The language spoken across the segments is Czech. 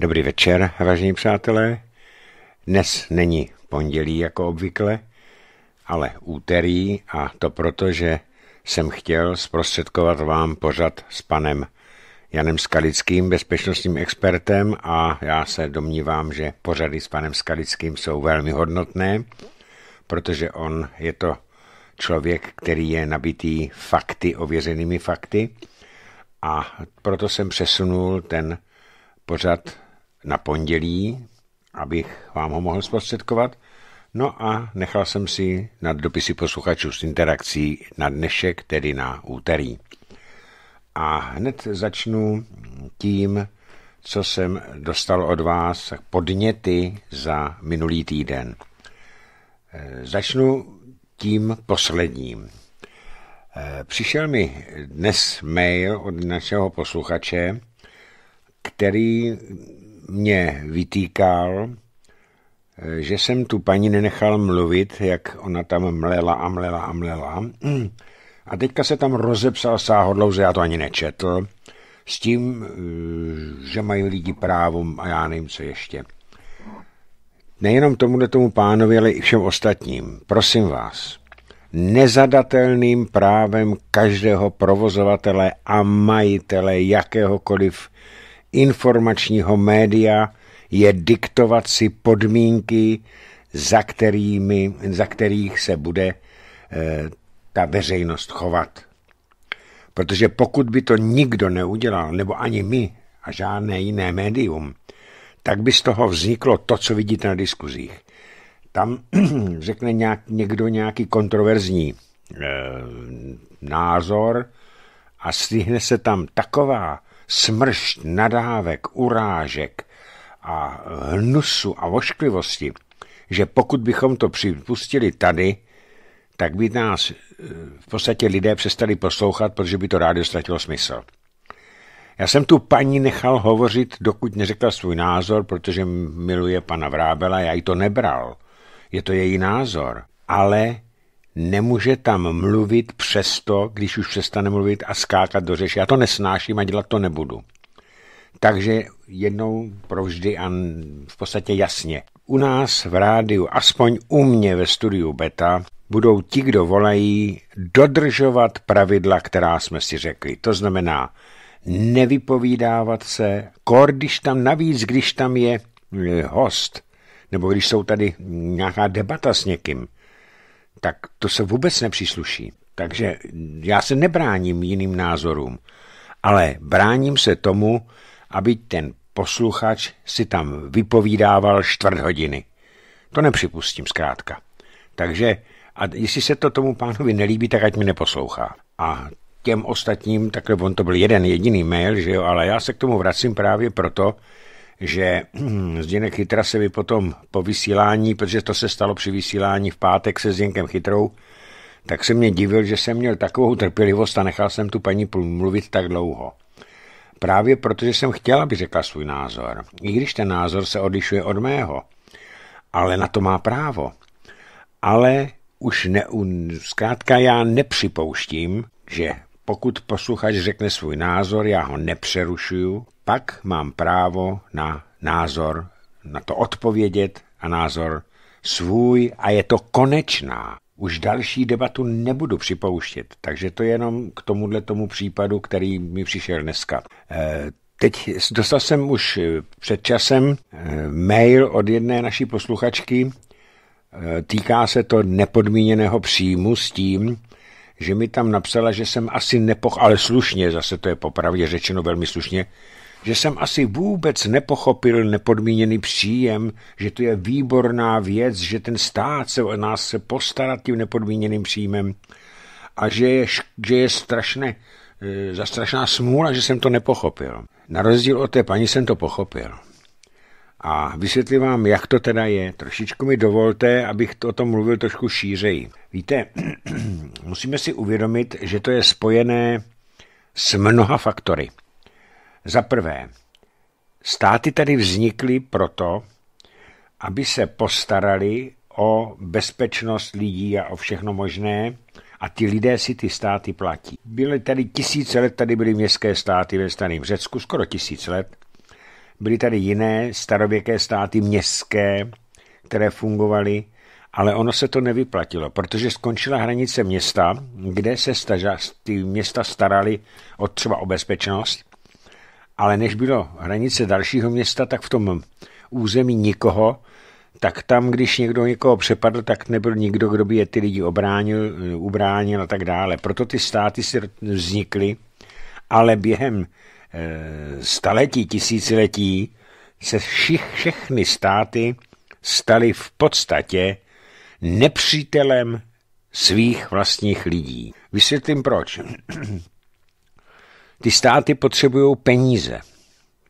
Dobrý večer, vážení přátelé. Dnes není pondělí jako obvykle, ale úterý a to proto, že jsem chtěl zprostředkovat vám pořad s panem Janem Skalickým, bezpečnostním expertem a já se domnívám, že pořady s panem Skalickým jsou velmi hodnotné, protože on je to člověk, který je nabitý fakty, ověřenými fakty a proto jsem přesunul ten pořad na pondělí, abych vám ho mohl zprostředkovat. No a nechal jsem si nad dopisy posluchačů s interakcí na dnešek, tedy na úterý. A hned začnu tím, co jsem dostal od vás podněty za minulý týden. Eh, začnu tím posledním. Eh, přišel mi dnes mail od našeho posluchače, který mě vytýkal, že jsem tu paní nenechal mluvit, jak ona tam mlela a mlela a mlela. A teďka se tam rozepsal sáhodlou, že já to ani nečetl, s tím, že mají lidi právo a já nevím, co ještě. Nejenom tomuhle tomu pánovi, ale i všem ostatním. Prosím vás, nezadatelným právem každého provozovatele a majitele jakéhokoliv informačního média je diktovat si podmínky, za, kterými, za kterých se bude eh, ta veřejnost chovat. Protože pokud by to nikdo neudělal, nebo ani my a žádné jiné médium, tak by z toho vzniklo to, co vidíte na diskuzích. Tam řekne nějak, někdo nějaký kontroverzní eh, názor a stihne se tam taková smršť nadávek, urážek a hnusu a vošklivosti, že pokud bychom to připustili tady, tak by nás eh, v podstatě lidé přestali poslouchat, protože by to rádio ztratilo smysl. Já jsem tu paní nechal hovořit, dokud neřekla svůj názor, protože miluje pana Vrábela, já ji to nebral. Je to její názor. Ale nemůže tam mluvit přesto, když už přestane mluvit a skákat do řeši. Já to nesnáším a dělat to nebudu. Takže jednou provždy a v podstatě jasně. U nás v rádiu, aspoň u mě ve studiu Beta, budou ti, kdo volají, dodržovat pravidla, která jsme si řekli. To znamená nevypovídávat se, kor, když tam navíc, když tam je host, nebo když jsou tady nějaká debata s někým, tak to se vůbec nepřísluší. Takže já se nebráním jiným názorům, ale bráním se tomu, aby ten posluchač si tam vypovídával čtvrt hodiny. To nepřipustím zkrátka. Takže a jestli se to tomu pánovi nelíbí, tak ať mi neposlouchá. A těm ostatním, takhle on to byl jeden jediný mail, že jo, ale já se k tomu vracím právě proto, že hm, Zděnek Chytra se mi potom po vysílání, protože to se stalo při vysílání v pátek se Zděnkem Chytrou, tak se mě divil, že jsem měl takovou trpělivost a nechal jsem tu paní mluvit tak dlouho. Právě protože jsem chtěl, aby řekla svůj názor, i když ten názor se odlišuje od mého. Ale na to má právo. Ale už ne, zkrátka já nepřipouštím, že pokud posluchač řekne svůj názor, já ho nepřerušuju, pak mám právo na názor, na to odpovědět a názor svůj a je to konečná. Už další debatu nebudu připouštět, takže to jenom k tomuhle tomu případu, který mi přišel dneska. Eh, teď dostal jsem už eh, před časem eh, mail od jedné naší posluchačky, týká se to nepodmíněného příjmu s tím, že mi tam napsala, že jsem asi nepoch... ale slušně, zase to je popravdě řečeno velmi slušně, že jsem asi vůbec nepochopil nepodmíněný příjem, že to je výborná věc, že ten stát se o nás se postarat tím nepodmíněným příjmem a že je, že je strašné, e, za strašná smůla, že jsem to nepochopil. Na rozdíl od té paní jsem to pochopil a vysvětlím vám, jak to teda je. Trošičku mi dovolte, abych to o tom mluvil trošku šířeji. Víte, musíme si uvědomit, že to je spojené s mnoha faktory. Za prvé, státy tady vznikly proto, aby se postarali o bezpečnost lidí a o všechno možné, a ty lidé si ty státy platí. Byly tady tisíce let, tady byly městské státy ve starém Řecku, skoro tisíc let. Byly tady jiné starověké státy městské, které fungovaly, ale ono se to nevyplatilo, protože skončila hranice města, kde se staža, ty města starali o třeba o bezpečnost, ale než bylo hranice dalšího města, tak v tom území nikoho, tak tam, když někdo někoho přepadl, tak nebyl nikdo, kdo by je ty lidi obránil, ubránil a tak dále. Proto ty státy si vznikly, ale během Eh, staletí, tisíciletí se všich, všechny státy staly v podstatě nepřítelem svých vlastních lidí. Vysvětlím proč. Ty státy potřebují peníze.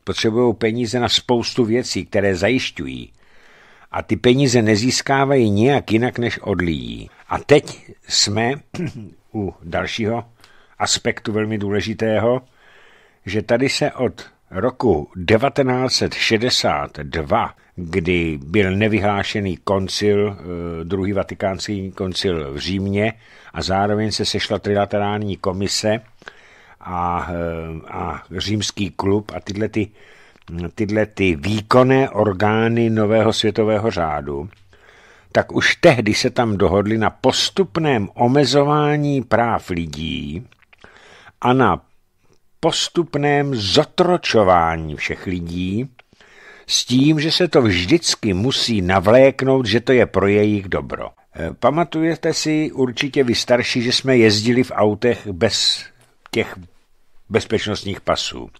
Potřebují peníze na spoustu věcí, které zajišťují. A ty peníze nezískávají nijak jinak než od lidí. A teď jsme u dalšího aspektu velmi důležitého, že tady se od roku 1962, kdy byl nevyhlášený koncil, eh, druhý vatikánský koncil v Římě a zároveň se sešla trilaterální komise a, eh, a římský klub a tyhle ty, tyhle ty výkonné orgány nového světového řádu, tak už tehdy se tam dohodli na postupném omezování práv lidí a na postupném zotročování všech lidí, s tím, že se to vždycky musí navléknout, že to je pro jejich dobro. Eh, pamatujete si určitě vy starší, že jsme jezdili v autech bez těch bezpečnostních pasů.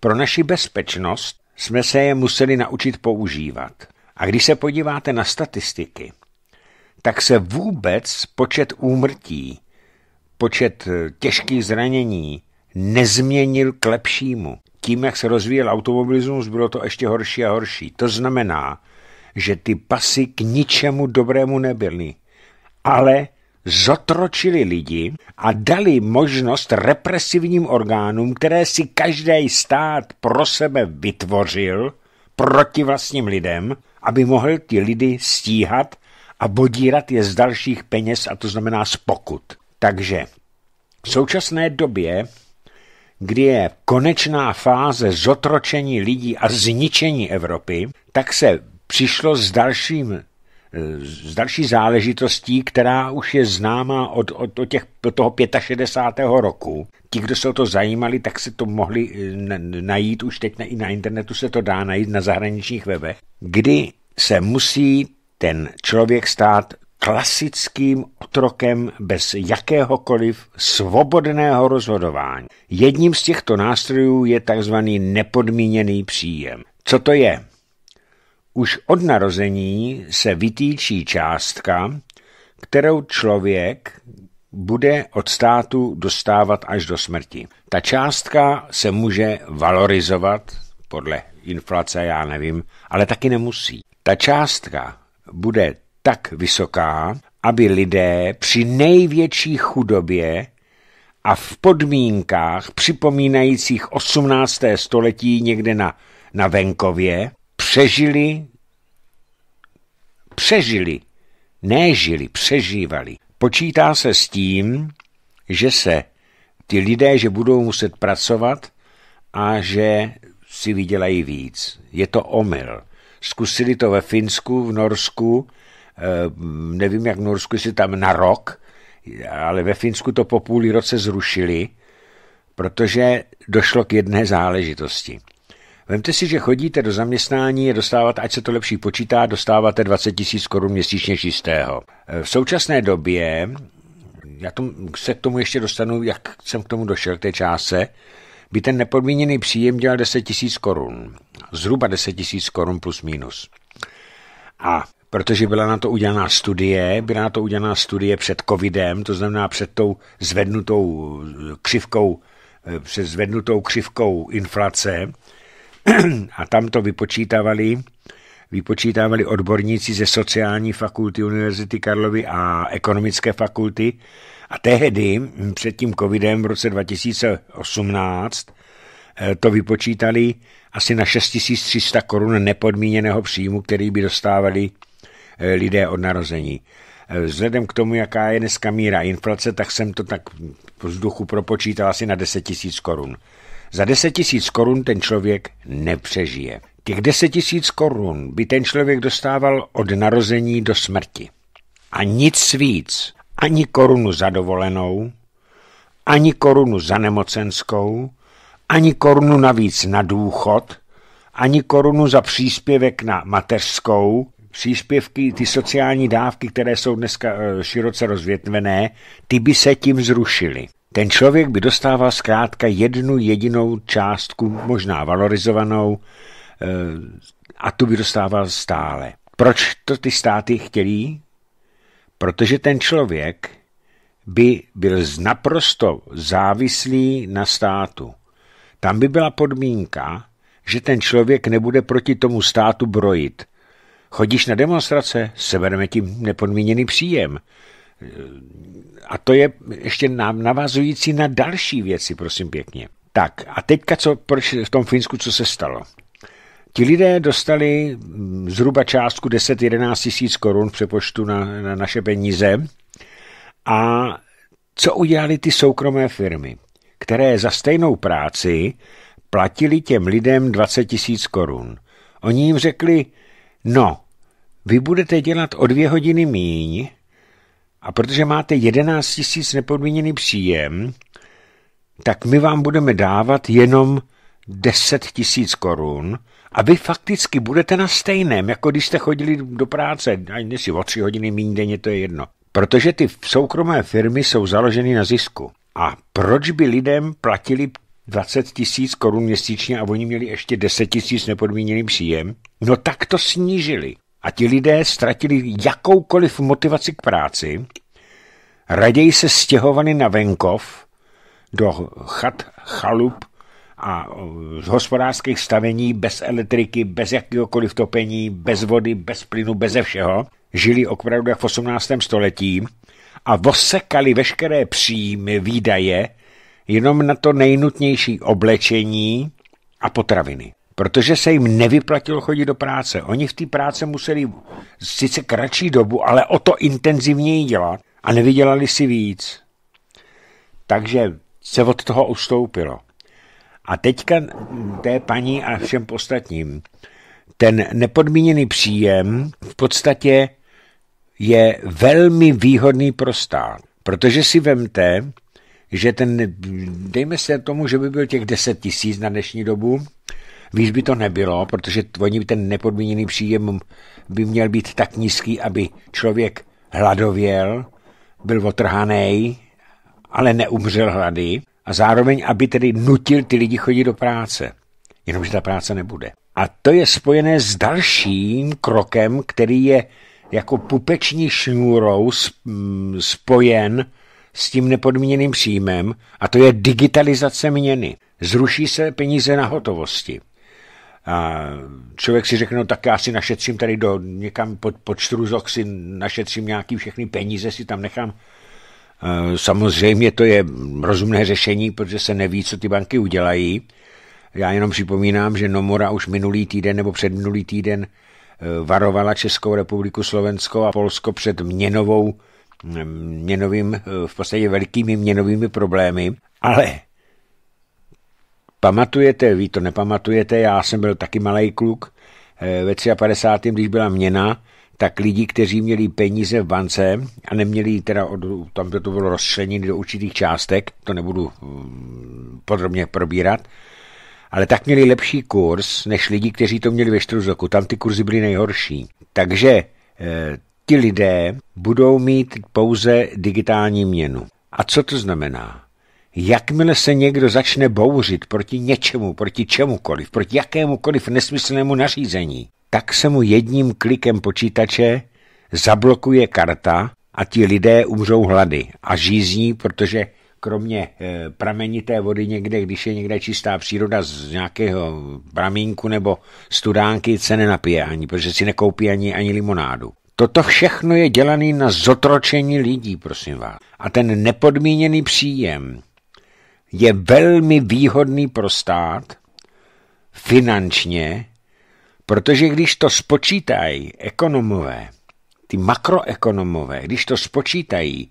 Pro naši bezpečnost jsme se je museli naučit používat. A když se podíváte na statistiky, tak se vůbec počet úmrtí, počet eh, těžkých zranění, nezměnil k lepšímu. Tím, jak se rozvíjel automobilismus, bylo to ještě horší a horší. To znamená, že ty pasy k ničemu dobrému nebyly, ale zotročili lidi a dali možnost represivním orgánům, které si každý stát pro sebe vytvořil proti vlastním lidem, aby mohl ty lidi stíhat a bodírat je z dalších peněz, a to znamená z pokut. Takže v současné době kdy je konečná fáze zotročení lidí a zničení Evropy, tak se přišlo s dalším eh, s další záležitostí, která už je známa od, od, od těch, od toho 65. roku. Ti, kdo se o to zajímali, tak se to mohli eh, najít, už teď i na internetu se to dá najít na zahraničních webech, kdy se musí ten člověk stát klasickým otrokem bez jakéhokoliv svobodného rozhodování. Jedním z těchto nástrojů je tzv. nepodmíněný příjem. Co to je? Už od narození se vytýčí částka, kterou člověk bude od státu dostávat až do smrti. Ta částka se může valorizovat podle inflace, já nevím, ale taky nemusí. Ta částka bude tak vysoká, aby lidé při největší chudobě a v podmínkách připomínajících 18. století někde na, na venkově přežili, přežili, nežili, přežívali. Počítá se s tím, že se ty lidé, že budou muset pracovat a že si vydělají víc. Je to omyl. Zkusili to ve Finsku, v Norsku, Eh, nevím jak v Norsku, jestli tam na rok, ale ve Finsku to po půl roce zrušili, protože došlo k jedné záležitosti. Vemte si, že chodíte do zaměstnání a dostávat, ať se to lepší počítá, dostáváte 20 tisíc korun měsíčně čistého. Eh, v současné době, já tom, se k tomu ještě dostanu, jak jsem k tomu došel, k té čáse, by ten nepodmíněný příjem dělal 10 tisíc korun. Zhruba 10 tisíc korun plus minus. A protože byla na to udělaná studie, byla na to udělaná studie před covidem, to znamená před tou zvednutou eh, křivkou, eh, před zvednutou křivkou inflace a tam to vypočítávali, vypočítávali odborníci ze sociální fakulty Univerzity Karlovy a ekonomické fakulty a tehdy, hm, před tím covidem v roce 2018, eh, to vypočítali asi na 6300 korun nepodmíněného příjmu, který by dostávali Eh, lidé od narození. Eh, vzhledem k tomu, jaká je dneska míra inflace, tak jsem to tak po vzduchu propočítal asi na 10 tisíc korun. Za 10 tisíc korun ten člověk nepřežije. Těch 10 tisíc korun by ten člověk dostával od narození do smrti. A nic víc. Ani korunu za dovolenou, ani korunu za nemocenskou, ani korunu navíc na důchod, ani korunu za příspěvek na mateřskou, příspěvky, ty sociální dávky, které jsou dneska eh, široce rozvětvené, ty by se tím zrušily. Ten člověk by dostával zkrátka jednu jedinou částku, možná valorizovanou, eh, a tu by dostával stále. Proč to ty státy chtějí? Protože ten člověk by byl naprosto závislý na státu. Tam by byla podmínka, že ten člověk nebude proti tomu státu brojit – Chodíš na demonstrace, sebereme ti nepodmíněný příjem. A to je ještě navazující na další věci, prosím pěkně. Tak a teďka co, proč v tom Finsku, co se stalo? Ti lidé dostali mm, zhruba částku 10-11 tisíc korun v na, na naše peníze a co udělali ty soukromé firmy, které za stejnou práci platili těm lidem 20 tisíc korun. Oni jim řekli, no, vy budete dělat o dvě hodiny míň a protože máte 11 tisíc nepodmíněný příjem, tak my vám budeme dávat jenom 10 tisíc korun a vy fakticky budete na stejném, jako když jste chodili do práce, ani si o tři hodiny míň denně, to je jedno. Protože ty soukromé firmy jsou založeny na zisku. A proč by lidem platili 20 tisíc korun měsíčně a oni měli ještě 10 tisíc nepodmíněný příjem? No tak to snížili a ti lidé ztratili jakoukoliv motivaci k práci, raději se stěhovali na venkov, do chat, chalup a eh, z hospodářských stavení bez elektriky, bez jakéhokoliv topení, bez vody, bez plynu, beze všeho, žili opravdu v 18. století a vosekali veškeré příjmy, výdaje jenom na to nejnutnější oblečení a potraviny protože se jim nevyplatilo chodit do práce. Oni v té práce museli sice kratší dobu, ale o to intenzivněji dělat a nevydělali si víc. Takže se od toho ustoupilo. A teďka té paní a všem ostatním, ten nepodmíněný příjem v podstatě je velmi výhodný pro stát, protože si vemte, že ten, dejme se tomu, že by byl těch 10 tisíc na dnešní dobu, Víš by to nebylo, protože oni ten nepodmíněný příjem by měl být tak nízký, aby člověk hladověl, byl otrhaný, ale neumřel hlady a zároveň, aby tedy nutil ty lidi chodit do práce. Jenomže ta práce nebude. A to je spojené s dalším krokem, který je jako pupeční šňůrou mm, spojen s tím nepodmíněným příjmem, a to je digitalizace měny. Zruší se peníze na hotovosti. A člověk si řekne, no tak já si našetřím tady do někam pod, pod štruzok, si našetřím nějaký všechny peníze, si tam nechám. E, samozřejmě to je rozumné řešení, protože se neví, co ty banky udělají. Já jenom připomínám, že Nomura už minulý týden nebo předminulý týden e, varovala Českou republiku, Slovensko a Polsko před měnovou, měnovým, e, v podstatě velkými měnovými problémy, ale Pamatujete, vy to nepamatujete, já jsem byl taky malý kluk, eh, ve 53. když byla měna, tak lidi, kteří měli peníze v bance a neměli teda, od, tam to bylo rozčleněno do určitých částek, to nebudu mm, podrobně probírat, ale tak měli lepší kurz, než lidi, kteří to měli ve Štruzoku. Tam ty kurzy byly nejhorší. Takže e, ti lidé budou mít pouze digitální měnu. A co to znamená? Jakmile se někdo začne bouřit proti něčemu, proti čemukoliv, proti jakémukoliv nesmyslnému nařízení, tak se mu jedním klikem počítače zablokuje karta a ti lidé umřou hlady a žízní, protože kromě eh, pramenité vody někde, když je někde čistá příroda z nějakého pramínku nebo studánky, se nenapije ani, protože si nekoupí ani, ani limonádu. Toto všechno je dělané na zotročení lidí, prosím vás. A ten nepodmíněný příjem, je velmi výhodný pro stát finančně, protože když to spočítají ekonomové, ty makroekonomové, když to spočítají,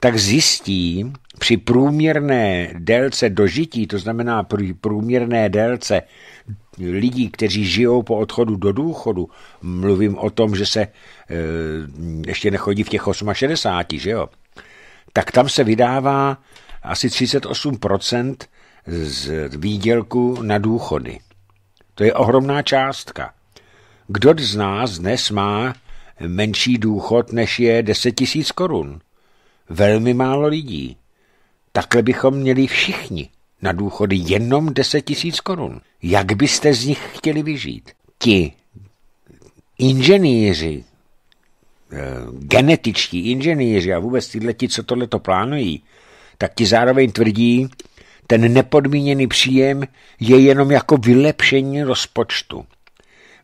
tak zjistí při průměrné délce dožití, to znamená při průměrné délce lidí, kteří žijou po odchodu do důchodu, mluvím o tom, že se e, ještě nechodí v těch 68, že jo, tak tam se vydává asi 38% z výdělku na důchody. To je ohromná částka. Kdo z nás dnes má menší důchod, než je 10 000 korun? Velmi málo lidí. Takhle bychom měli všichni na důchody jenom 10 tisíc korun. Jak byste z nich chtěli vyžít? Ti inženýři, eh, genetičtí inženýři a vůbec tyhle co tohle plánují, tak ti zároveň tvrdí, ten nepodmíněný příjem je jenom jako vylepšení rozpočtu.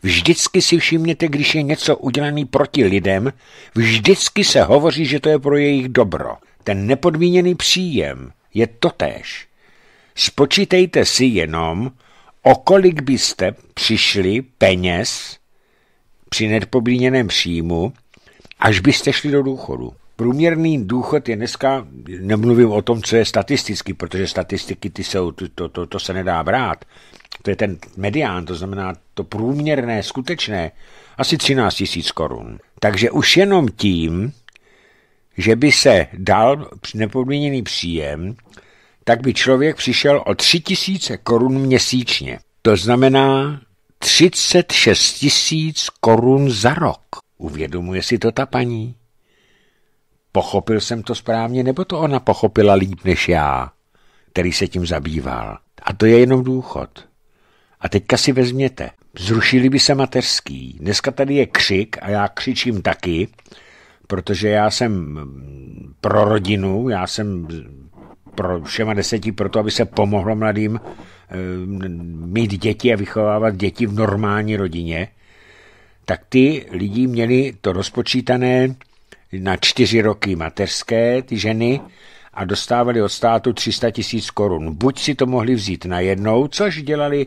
Vždycky si všimněte, když je něco udělané proti lidem, vždycky se hovoří, že to je pro jejich dobro. Ten nepodmíněný příjem je totéž. Spočítejte si jenom, o kolik byste přišli peněz při nepodmíněném příjmu, až byste šli do důchodu. Průměrný důchod je dneska, nemluvím o tom, co je statisticky, protože statistiky ty jsou, to, to, to, to se nedá brát. To je ten medián, to znamená to průměrné, skutečné, asi 13 tisíc korun. Takže už jenom tím, že by se dal nepodmíněný příjem, tak by člověk přišel o 3 tisíce korun měsíčně. To znamená 36 tisíc korun za rok. Uvědomuje si to ta paní? Pochopil jsem to správně, nebo to ona pochopila líp než já, který se tím zabýval. A to je jenom důchod. A teďka si vezměte, zrušili by se mateřský. Dneska tady je křik a já křičím taky, protože já jsem mm, pro rodinu, já jsem pro všema deseti proto, aby se pomohlo mladým eh, mít děti a vychovávat děti v normální rodině, tak ty lidi měli to rozpočítané na čtyři roky mateřské, ty ženy, a dostávali od státu 300 tisíc korun. Buď si to mohli vzít najednou, což dělali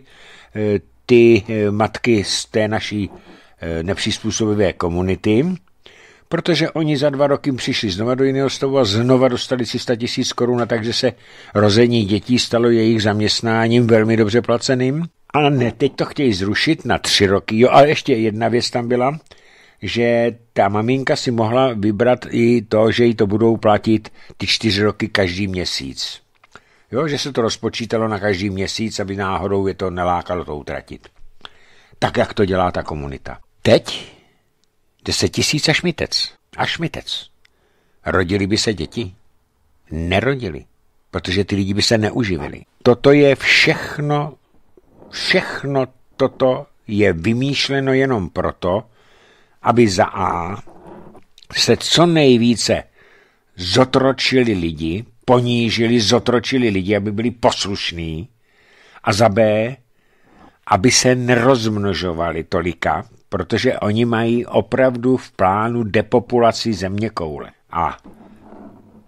eh, ty eh, matky z té naší eh, nepřizpůsobivé komunity, protože oni za dva roky přišli znova do jiného stavu a znova dostali 300 tisíc korun, takže se rození dětí stalo jejich zaměstnáním velmi dobře placeným. a ne, teď to chtějí zrušit na tři roky. Jo, a ještě jedna věc tam byla, že ta maminka si mohla vybrat i to, že jí to budou platit ty čtyři roky každý měsíc. Jo, že se to rozpočítalo na každý měsíc, aby náhodou je to nelákalo to utratit. Tak, jak to dělá ta komunita. Teď 10 tisíc a šmitec. A šmitec. Rodili by se děti? Nerodili, protože ty lidi by se neuživili. Toto je všechno, všechno toto je vymýšleno jenom proto, aby za A se co nejvíce zotročili lidi, ponížili, zotročili lidi, aby byli poslušní, a za B, aby se nerozmnožovali tolika, protože oni mají opravdu v plánu depopulaci země koule. A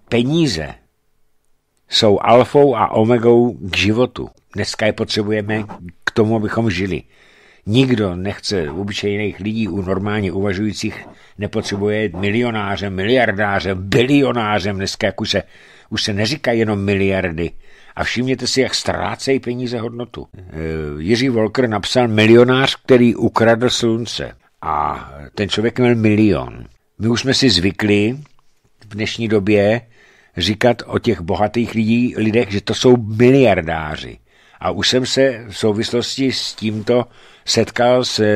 peníze jsou alfou a omegou k životu. Dneska je potřebujeme k tomu, abychom žili. Nikdo nechce obyčejných lidí u normálně uvažujících, nepotřebuje milionářem, miliardářem, bilionářem. Dneska jak už se, už se neříká jenom miliardy. A všimněte si, jak ztrácejí peníze hodnotu. E, Jiří Volker napsal milionář, který ukradl slunce. A ten člověk měl milion. My už jsme si zvykli v dnešní době říkat o těch bohatých lidí, lidech, že to jsou miliardáři. A už jsem se v souvislosti s tímto setkal s, e,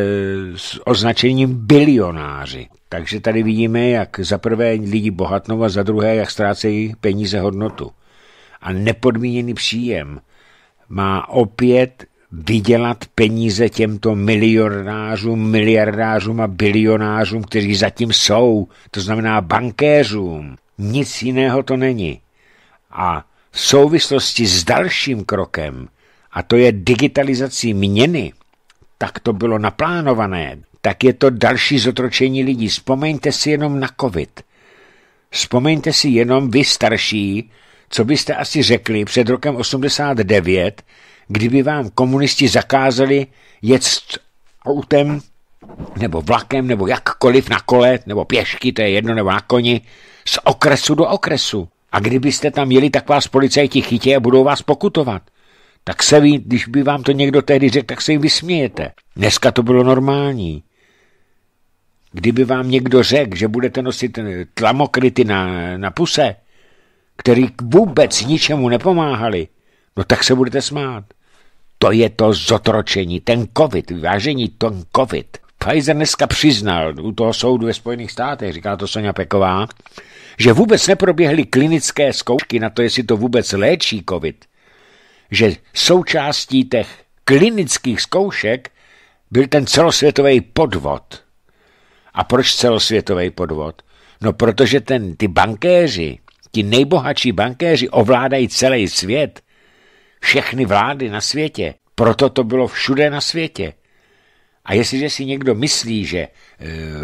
s označením bilionáři. Takže tady vidíme, jak za prvé lidi bohatnou a za druhé, jak ztrácejí peníze hodnotu. A nepodmíněný příjem má opět vydělat peníze těmto milionářům, miliardářům a bilionářům, kteří zatím jsou, to znamená bankéřům. Nic jiného to není. A v souvislosti s dalším krokem a to je digitalizací měny, tak to bylo naplánované, tak je to další zotročení lidí. Vzpomeňte si jenom na covid. Vzpomeňte si jenom vy starší, co byste asi řekli před rokem 89, kdyby vám komunisti zakázali jet autem nebo vlakem nebo jakkoliv na kole nebo pěšky, to je jedno, nebo na koni, z okresu do okresu. A kdybyste tam měli, tak vás policajti chytí a budou vás pokutovat tak se ví, když by vám to někdo tehdy řekl, tak se jim vysmějete. Dneska to bylo normální. Kdyby vám někdo řekl, že budete nosit eh, tlamokryty na, na puse, který vůbec ničemu nepomáhali, no tak se budete smát. To je to zotročení, ten covid, vážení, ten covid. Pfizer dneska přiznal u toho soudu ve Spojených státech, říká to Sonja Peková, že vůbec neproběhly klinické zkoušky na to, jestli to vůbec léčí covid že součástí těch klinických zkoušek byl ten celosvětový podvod. A proč celosvětový podvod? No protože ten, ty bankéři, ti nejbohatší bankéři ovládají celý svět, všechny vlády na světě. Proto to bylo všude na světě. A jestliže si někdo myslí, že e,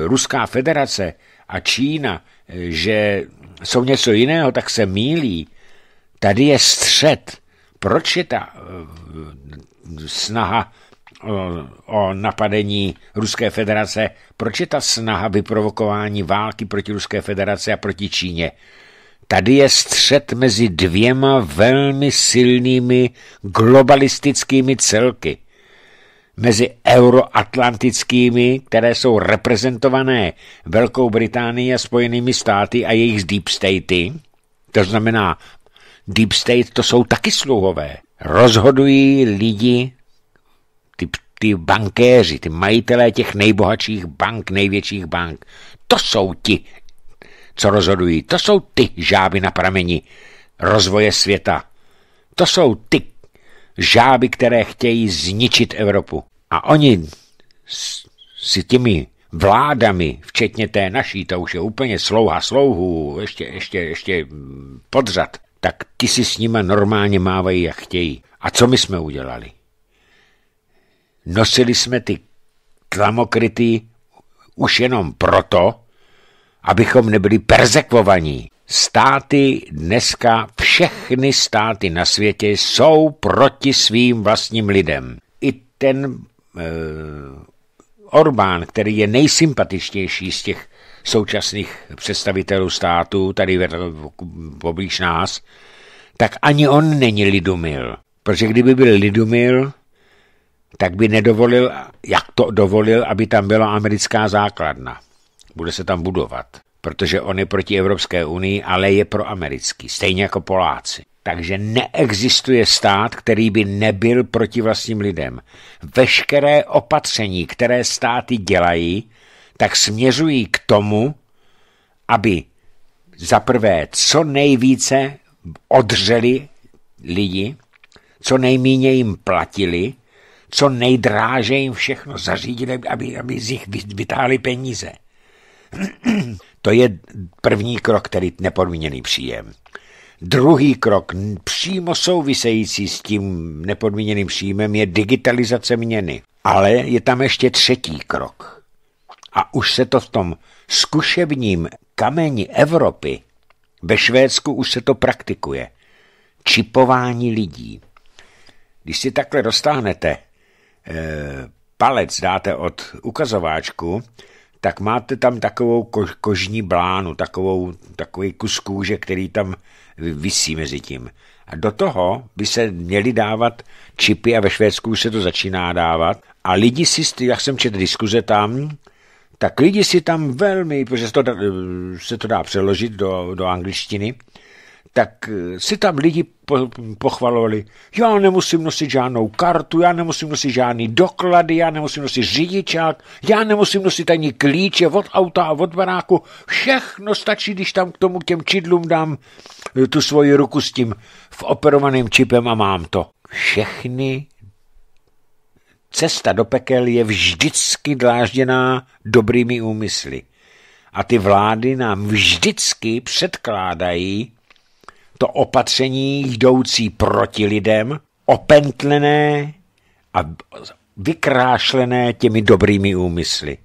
Ruská federace a Čína, e, že jsou něco jiného, tak se mílí. Tady je střed proč je ta eh, snaha eh, o napadení Ruské federace, proč je ta snaha vyprovokování války proti Ruské federace a proti Číně? Tady je střed mezi dvěma velmi silnými globalistickými celky. Mezi euroatlantickými, které jsou reprezentované Velkou Británií a Spojenými státy a jejich deep statey, to znamená Deep State to jsou taky sluhové. Rozhodují lidi, ty, ty bankéři, ty majitelé těch nejbohatších bank, největších bank. To jsou ti, co rozhodují. To jsou ty žáby na prameni rozvoje světa. To jsou ty žáby, které chtějí zničit Evropu. A oni si těmi vládami, včetně té naší, to už je úplně slouha slouhů, ještě, ještě, ještě podřad, tak ty si s nima normálně mávají, jak chtějí. A co my jsme udělali? Nosili jsme ty tlamokryty už jenom proto, abychom nebyli perzekvovaní. Státy dneska, všechny státy na světě jsou proti svým vlastním lidem. I ten e, Orbán, který je nejsympatičtější z těch současných představitelů státu, tady poblíž nás, tak ani on není lidumil. Protože kdyby byl lidumil, tak by nedovolil, jak to dovolil, aby tam byla americká základna. Bude se tam budovat, protože on je proti Evropské unii, ale je pro americký stejně jako Poláci. Takže neexistuje stát, který by nebyl proti vlastním lidem. Veškeré opatření, které státy dělají, tak směřují k tomu, aby za prvé co nejvíce odřeli lidi, co nejméně jim platili, co nejdráže jim všechno zařídili, aby, aby z nich vytáhli peníze. To je první krok, který nepodmíněný příjem. Druhý krok, přímo související s tím nepodmíněným příjmem, je digitalizace měny. Ale je tam ještě třetí krok a už se to v tom zkušebním kameni Evropy, ve Švédsku už se to praktikuje. Čipování lidí. Když si takhle dostáhnete e, eh, palec, dáte od ukazováčku, tak máte tam takovou kož, kožní blánu, takovou, takový kus kůže, který tam vysí mezi tím. A do toho by se měly dávat čipy a ve Švédsku už se to začíná dávat. A lidi si, jak jsem četl diskuze tam, tak lidi si tam velmi, protože se to dá, se to dá přeložit do, do angličtiny, tak eh, si tam lidi pochvalovali, já nemusím nosit žádnou kartu, já nemusím nosit žádný doklady, já nemusím nosit řidičák, já nemusím nosit ani klíče od auta a od baráku, všechno stačí, když tam k tomu těm čidlům dám eh, tu svoji ruku s tím v operovaným čipem a mám to. Všechny Cesta do pekel je vždycky dlážděná dobrými úmysly. A ty vlády nám vždycky předkládají to opatření jdoucí proti lidem, opentlené a vykrášlené těmi dobrými úmysly.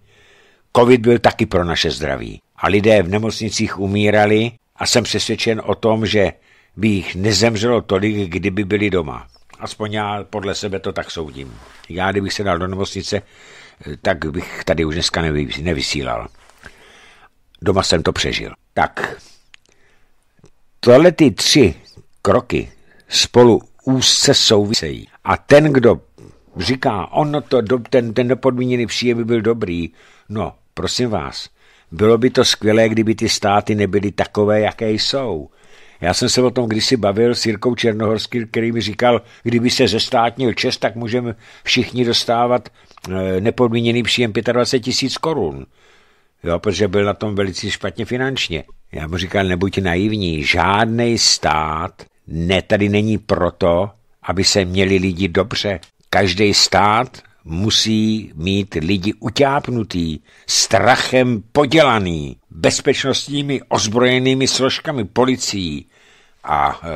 Covid byl taky pro naše zdraví a lidé v nemocnicích umírali a jsem přesvědčen o tom, že by jich nezemřelo tolik, kdyby byli doma. Aspoň já podle sebe to tak soudím. Já, kdybych se dal do nemocnice, tak bych tady už dneska nevysílal. Doma jsem to přežil. Tak, tohle ty tři kroky spolu úzce souvisejí. A ten, kdo říká, ono to, ten, ten podmíněný příjem by byl dobrý, no, prosím vás, bylo by to skvělé, kdyby ty státy nebyly takové, jaké jsou. Já jsem se o tom kdysi bavil s Jirkou Černohorským, který mi říkal, kdyby se zestátnil čest, tak můžeme všichni dostávat eh, nepodmíněný příjem 25 tisíc korun. Jo, protože byl na tom velice špatně finančně. Já mu říkal, nebuď naivní, žádný stát ne, tady není proto, aby se měli lidi dobře. Každý stát musí mít lidi utápnutý, strachem podělaný bezpečnostními ozbrojenými složkami policií a e,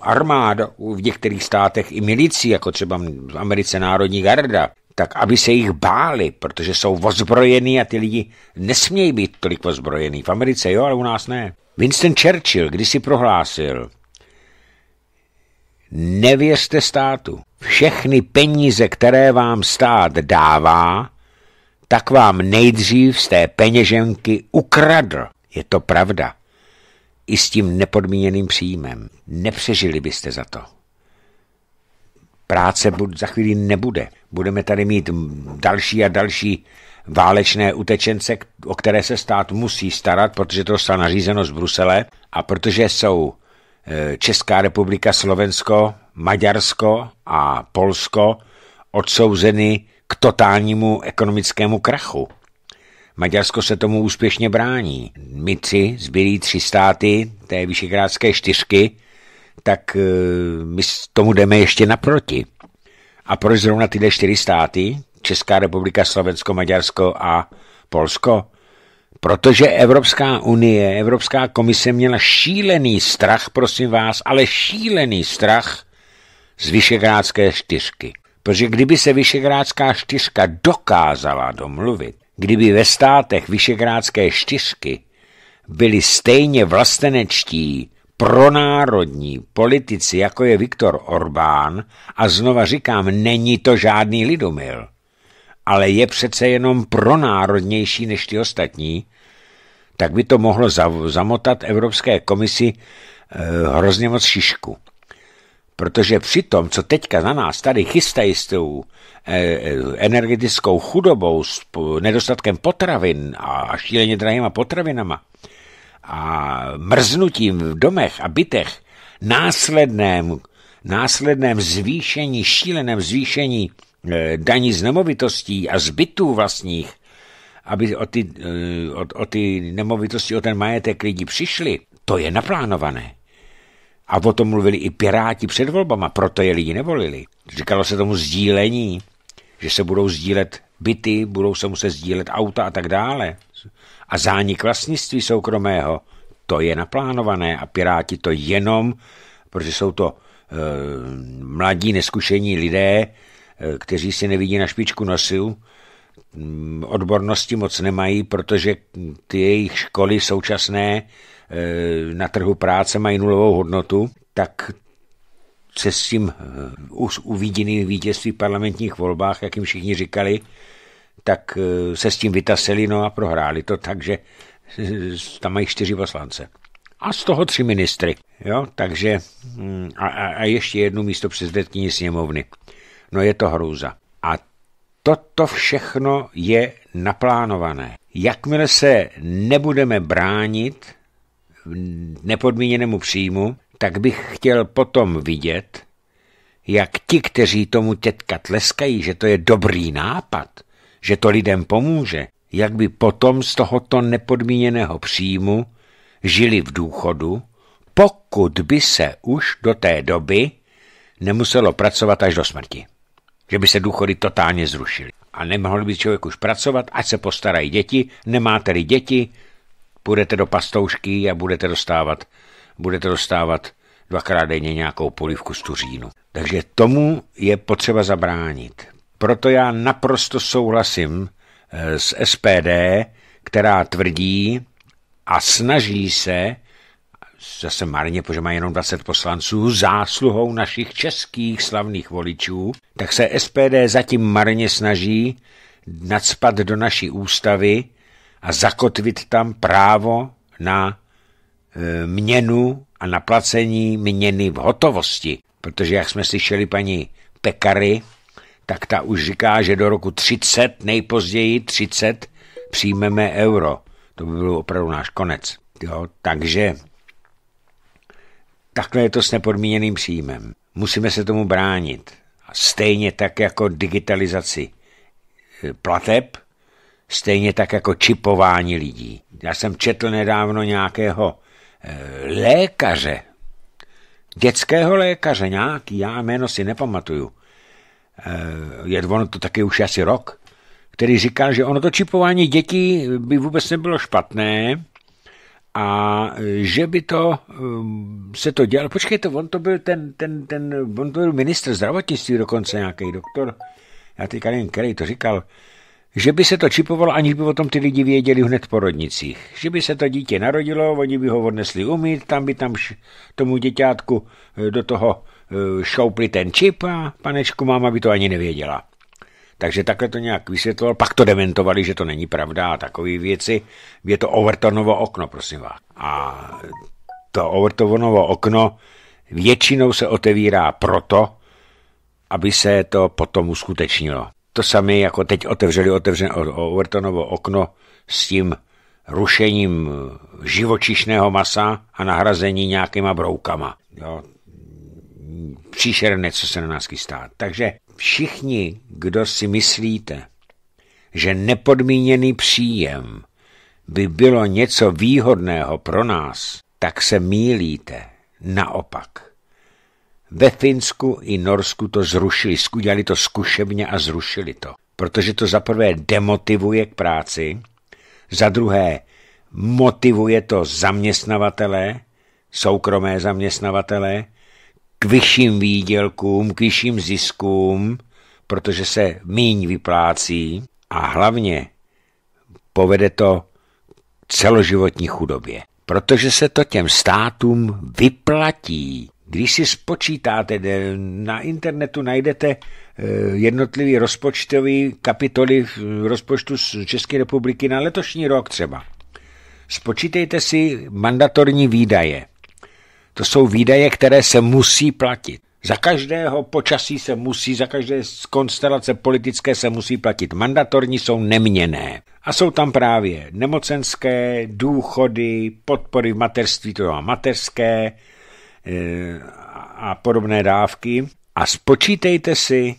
armád v některých státech i milicí, jako třeba v Americe Národní garda, tak aby se jich báli, protože jsou ozbrojení a ty lidi nesmějí být tolik ozbrojení. V Americe jo, ale u nás ne. Winston Churchill kdysi prohlásil, nevěřte státu. Všechny peníze, které vám stát dává, tak vám nejdřív z té peněženky ukradl. Je to pravda. I s tím nepodmíněným příjmem. Nepřežili byste za to. Práce za chvíli nebude. Budeme tady mít další a další válečné utečence, o které se stát musí starat, protože to stalo nařízeno z Brusele a protože jsou e, Česká republika, Slovensko, Maďarsko a Polsko odsouzeny k totálnímu ekonomickému krachu. Maďarsko se tomu úspěšně brání. My tři, zbylí tři státy té vyšegrádské čtyřky, tak e, my tomu jdeme ještě naproti. A proč zrovna tyhle čtyři státy, Česká republika, Slovensko, Maďarsko a Polsko? Protože Evropská unie, Evropská komise měla šílený strach, prosím vás, ale šílený strach z Vyšegrádské čtyřky. Protože kdyby se Vyšegrádská čtyřka dokázala domluvit, kdyby ve státech Vyšegrádské čtyřky byli stejně vlastenečtí pronárodní politici, jako je Viktor Orbán, a znova říkám, není to žádný lidomil, ale je přece jenom pronárodnější než ty ostatní, tak by to mohlo zamotat Evropské komisi eh, hrozně moc šišku. Protože při tom, co teďka na nás tady chystají s tou eh, eh, energetickou chudobou, s nedostatkem potravin a šíleně drahýma potravinama a mrznutím v domech a bytech, následném, následném zvýšení, šíleném zvýšení eh, daní z nemovitostí a zbytů vlastních, aby o ty, o, o ty nemovitosti, o ten majetek lidi přišli, to je naplánované. A o tom mluvili i piráti před volbama, proto je lidi nevolili. Říkalo se tomu sdílení, že se budou sdílet byty, budou se muset sdílet auta a tak dále. A zánik vlastnictví soukromého, to je naplánované a piráti to jenom, protože jsou to e, mladí, neskušení lidé, e, kteří si nevidí na špičku nosu, mm, odbornosti moc nemají, protože ty jejich školy současné Eh, na trhu práce mají nulovou hodnotu, tak se s tím eh, už uviděným vítězství v parlamentních volbách, jak jim všichni říkali, tak eh, se s tím vytaseli no a prohráli to tak, že tam mají čtyři poslance. A z toho tři ministry. Jo, takže hm, a, a ještě jednu místo předsedkyni sněmovny. No je to hrůza. A toto všechno je naplánované. Jakmile se nebudeme bránit, nepodmíněnému příjmu, tak bych chtěl potom vidět, jak ti, kteří tomu tětka tleskají, že to je dobrý nápad, že to lidem pomůže, jak by potom z tohoto nepodmíněného příjmu žili v důchodu, pokud by se už do té doby nemuselo pracovat až do smrti. Že by se důchody totálně zrušily. A nemohl by člověk už pracovat, ať se postarají děti, nemáte-li děti, půjdete do pastoušky a budete dostávat, budete dostávat dvakrát denně nějakou polivku z tuřínu. Takže tomu je potřeba zabránit. Proto já naprosto souhlasím eh, s SPD, která tvrdí a snaží se, zase marně, protože má jenom 20 poslanců, zásluhou našich českých slavných voličů, tak se SPD zatím marně snaží nadspat do naší ústavy a zakotvit tam právo na e, měnu a na placení měny v hotovosti. Protože jak jsme slyšeli paní Pekary, tak ta už říká, že do roku 30, nejpozději 30, přijmeme euro. To by byl opravdu náš konec. Jo? Takže takhle je to s nepodmíněným příjmem. Musíme se tomu bránit. Stejně tak jako digitalizaci e, plateb, Stejně tak jako čipování lidí. Já jsem četl nedávno nějakého e, lékaře, dětského lékaře nějaký, já jméno si nepamatuju. E, eh, je ono to taky už asi rok, který říkal, že ono to čipování dětí by vůbec nebylo špatné a eh, že by to se to dělalo. Počkejte, on to byl ten, ten, ten on to byl ministr zdravotnictví dokonce nějaký doktor, já teďka nevím, který to říkal, že by se to čipovalo, aniž by o tom ty lidi věděli hned v porodnicích. Že by se to dítě narodilo, oni by ho odnesli umít, tam by tam tomu děťátku eh, do toho eh, šoupli ten čip a panečku máma by to ani nevěděla. Takže takhle to nějak vysvětloval, pak to dementovali, že to není pravda a takové věci. Je to Overtonovo okno, prosím vás. A to Overtonovo okno většinou se otevírá proto, aby se to potom uskutečnilo to samé, jako teď otevřeli otevřené Overtonovo okno s tím rušením živočišného masa a nahrazení nějakýma broukama. Jo, příšerné, co se na nás chystá. Takže všichni, kdo si myslíte, že nepodmíněný příjem by bylo něco výhodného pro nás, tak se mílíte. Naopak. Ve Finsku i Norsku to zrušili, udělali to zkušebně a zrušili to. Protože to za prvé demotivuje k práci, za druhé motivuje to zaměstnavatele, soukromé zaměstnavatele, k vyšším výdělkům, k vyšším ziskům, protože se míň vyplácí a hlavně povede to celoživotní chudobě. Protože se to těm státům vyplatí když si spočítáte, na internetu najdete eh, jednotlivý rozpočtový kapitoly v rozpočtu České republiky na letošní rok třeba. Spočítejte si mandatorní výdaje. To jsou výdaje, které se musí platit. Za každého počasí se musí, za každé konstelace politické se musí platit. Mandatorní jsou neměné. A jsou tam právě nemocenské, důchody, podpory v materství, to je mateřské, a podobné dávky a spočítejte si,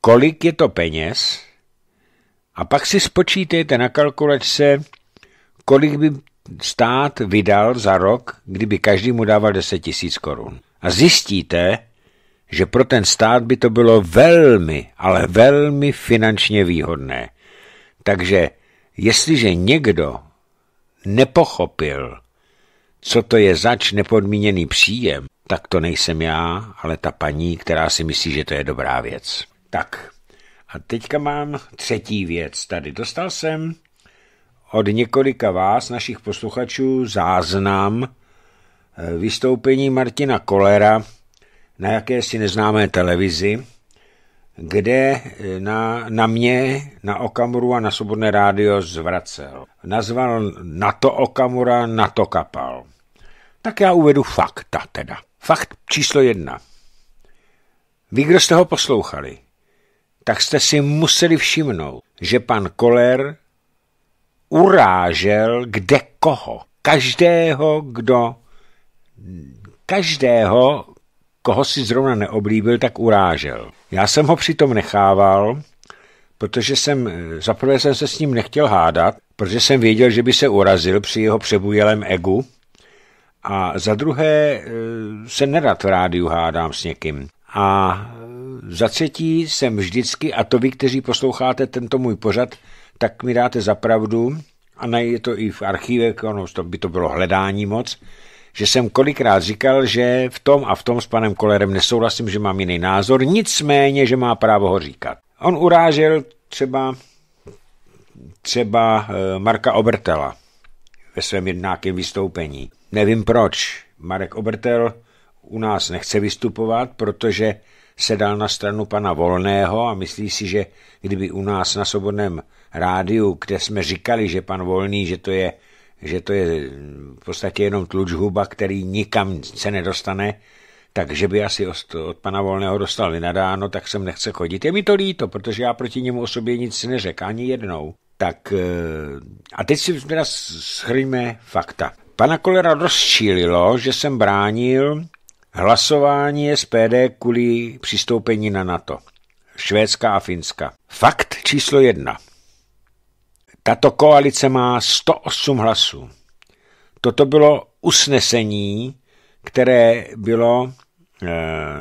kolik je to peněz a pak si spočítejte na kalkulačce, kolik by stát vydal za rok, kdyby každý mu dával 10 tisíc korun. A zjistíte, že pro ten stát by to bylo velmi, ale velmi finančně výhodné. Takže jestliže někdo nepochopil co to je zač nepodmíněný příjem, tak to nejsem já, ale ta paní, která si myslí, že to je dobrá věc. Tak, a teďka mám třetí věc tady. Dostal jsem od několika vás, našich posluchačů, záznam eh, vystoupení Martina Kolera na jakési neznámé televizi, kde eh, na, na mě, na Okamuru a na Svobodné rádio zvracel. Nazval na to Okamura, na to Kapal. Tak já uvedu fakta teda. Fakt číslo jedna. Vy, kdo jste ho poslouchali, tak jste si museli všimnout, že pan Koller urážel kde koho. Každého, kdo... Každého, koho si zrovna neoblíbil, tak urážel. Já jsem ho přitom nechával, protože jsem, eh, zaprvé jsem se s ním nechtěl hádat, protože jsem věděl, že by se urazil při jeho přebujelém egu, a za druhé eh, se nerad v rádiu hádám s někým. A eh, za třetí jsem vždycky, a to vy, kteří posloucháte tento můj pořad, tak mi dáte za pravdu, a najde to i v archívech, ono to by to bylo hledání moc, že jsem kolikrát říkal, že v tom a v tom s panem Kolerem nesouhlasím, že mám jiný názor, nicméně, že má právo ho říkat. On urážel třeba, třeba eh, Marka Obertela ve svém jednákem vystoupení. Nevím proč. Marek Obertel u nás nechce vystupovat, protože se dal na stranu pana Volného a myslí si, že kdyby u nás na Svobodném rádiu, kde jsme říkali, že pan Volný, že to je, že to je mm, v podstatě jenom tluč huba, který nikam se nedostane, takže by asi od, od pana Volného dostal vynadáno, tak sem nechce chodit. Je mi to líto, protože já proti němu osobě nic neřekl, ani jednou. Tak eh, a teď si teda schrňme fakta. Pana Kolera rozčílilo, že jsem bránil hlasování SPD kvůli přistoupení na NATO. Švédska a Finska. Fakt číslo jedna. Tato koalice má 108 hlasů. Toto bylo usnesení, které bylo, eh,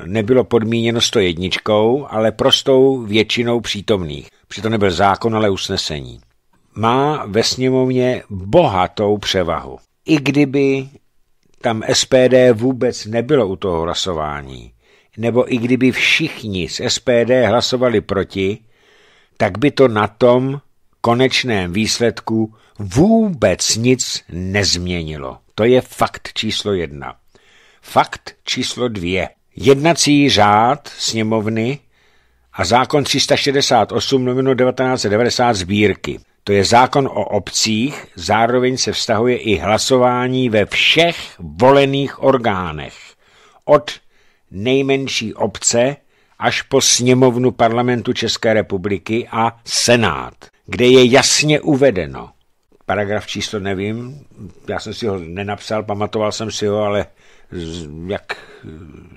nebylo podmíněno 101, ale prostou většinou přítomných. Přitom nebyl zákon, ale usnesení. Má ve sněmovně bohatou převahu i kdyby tam SPD vůbec nebylo u toho hlasování, nebo i kdyby všichni z SPD hlasovali proti, tak by to na tom konečném výsledku vůbec nic nezměnilo. To je fakt číslo jedna. Fakt číslo dvě. Jednací řád sněmovny a zákon 368 1990 sbírky to je zákon o obcích, zároveň se vztahuje i hlasování ve všech volených orgánech, od nejmenší obce až po sněmovnu parlamentu České republiky a senát, kde je jasně uvedeno. Paragraf číslo nevím, já jsem si ho nenapsal, pamatoval jsem si ho, ale jak eh,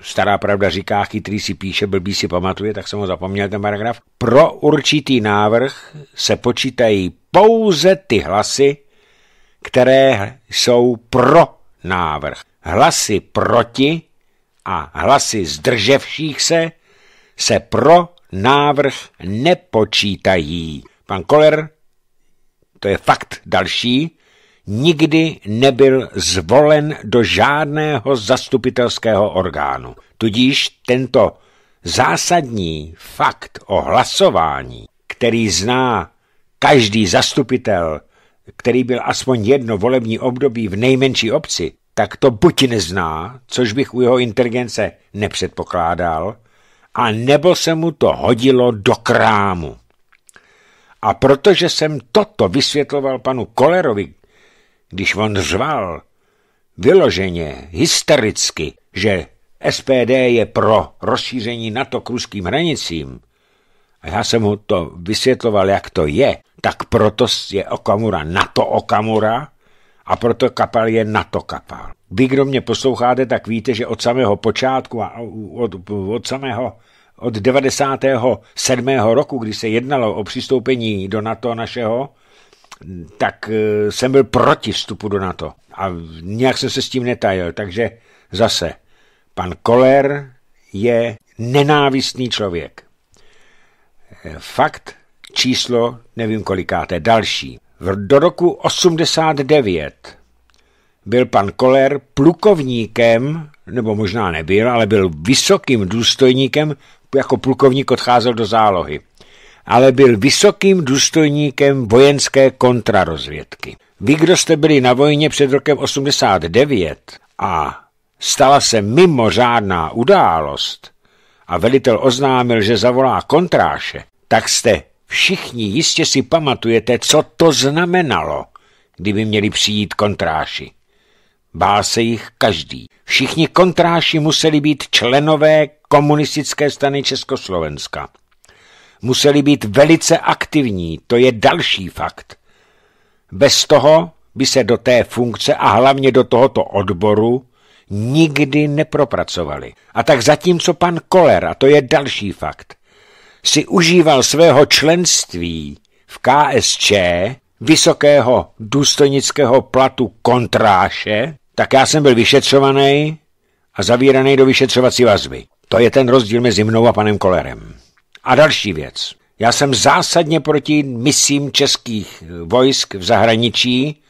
stará pravda říká, chytrý si píše, blbý si pamatuje, tak jsem ho zapomněl ten paragraf. Pro určitý návrh se počítají pouze ty hlasy, které jsou pro návrh. Hlasy proti a hlasy zdrževších se se pro návrh nepočítají. Pan Koller, to je fakt další, nikdy nebyl zvolen do žádného zastupitelského orgánu. Tudíž tento zásadní fakt o hlasování, který zná každý zastupitel, který byl aspoň jedno volební období v nejmenší obci, tak to buď nezná, což bych u jeho inteligence nepředpokládal, a nebo se mu to hodilo do krámu. A protože jsem toto vysvětloval panu Kolerovi, když on řval vyloženě, hystericky, že SPD je pro rozšíření NATO k ruským hranicím, a já jsem mu to vysvětloval, jak to je, tak proto je Okamura NATO Okamura a proto Kapal je NATO Kapal. Vy, kdo mě posloucháte, tak víte, že od samého počátku a od, od samého od 97. roku, kdy se jednalo o přistoupení do NATO našeho, tak eh, jsem byl proti vstupu do NATO a nějak jsem se s tím netajil, takže zase pan Koller je nenávistný člověk. Eh, fakt číslo, nevím kolikáté, další. Do roku 89 byl pan Koller plukovníkem, nebo možná nebyl, ale byl vysokým důstojníkem, jako plukovník odcházel do zálohy ale byl vysokým důstojníkem vojenské kontrarozvědky. Vy, kdo jste byli na vojně před rokem 89 a stala se mimořádná událost a velitel oznámil, že zavolá kontráše, tak jste všichni jistě si pamatujete, co to znamenalo, kdyby měli přijít kontráši. Bál se jich každý. Všichni kontráši museli být členové komunistické strany Československa museli být velice aktivní, to je další fakt. Bez toho by se do té funkce a hlavně do tohoto odboru nikdy nepropracovali. A tak zatímco pan Koller, a to je další fakt, si užíval svého členství v KSČ, vysokého důstojnického platu kontráše, tak já jsem byl vyšetřovaný a zavíraný do vyšetřovací vazby. To je ten rozdíl mezi mnou a panem Kolerem. A další věc. Já jsem zásadně proti misím českých vojsk v zahraničí,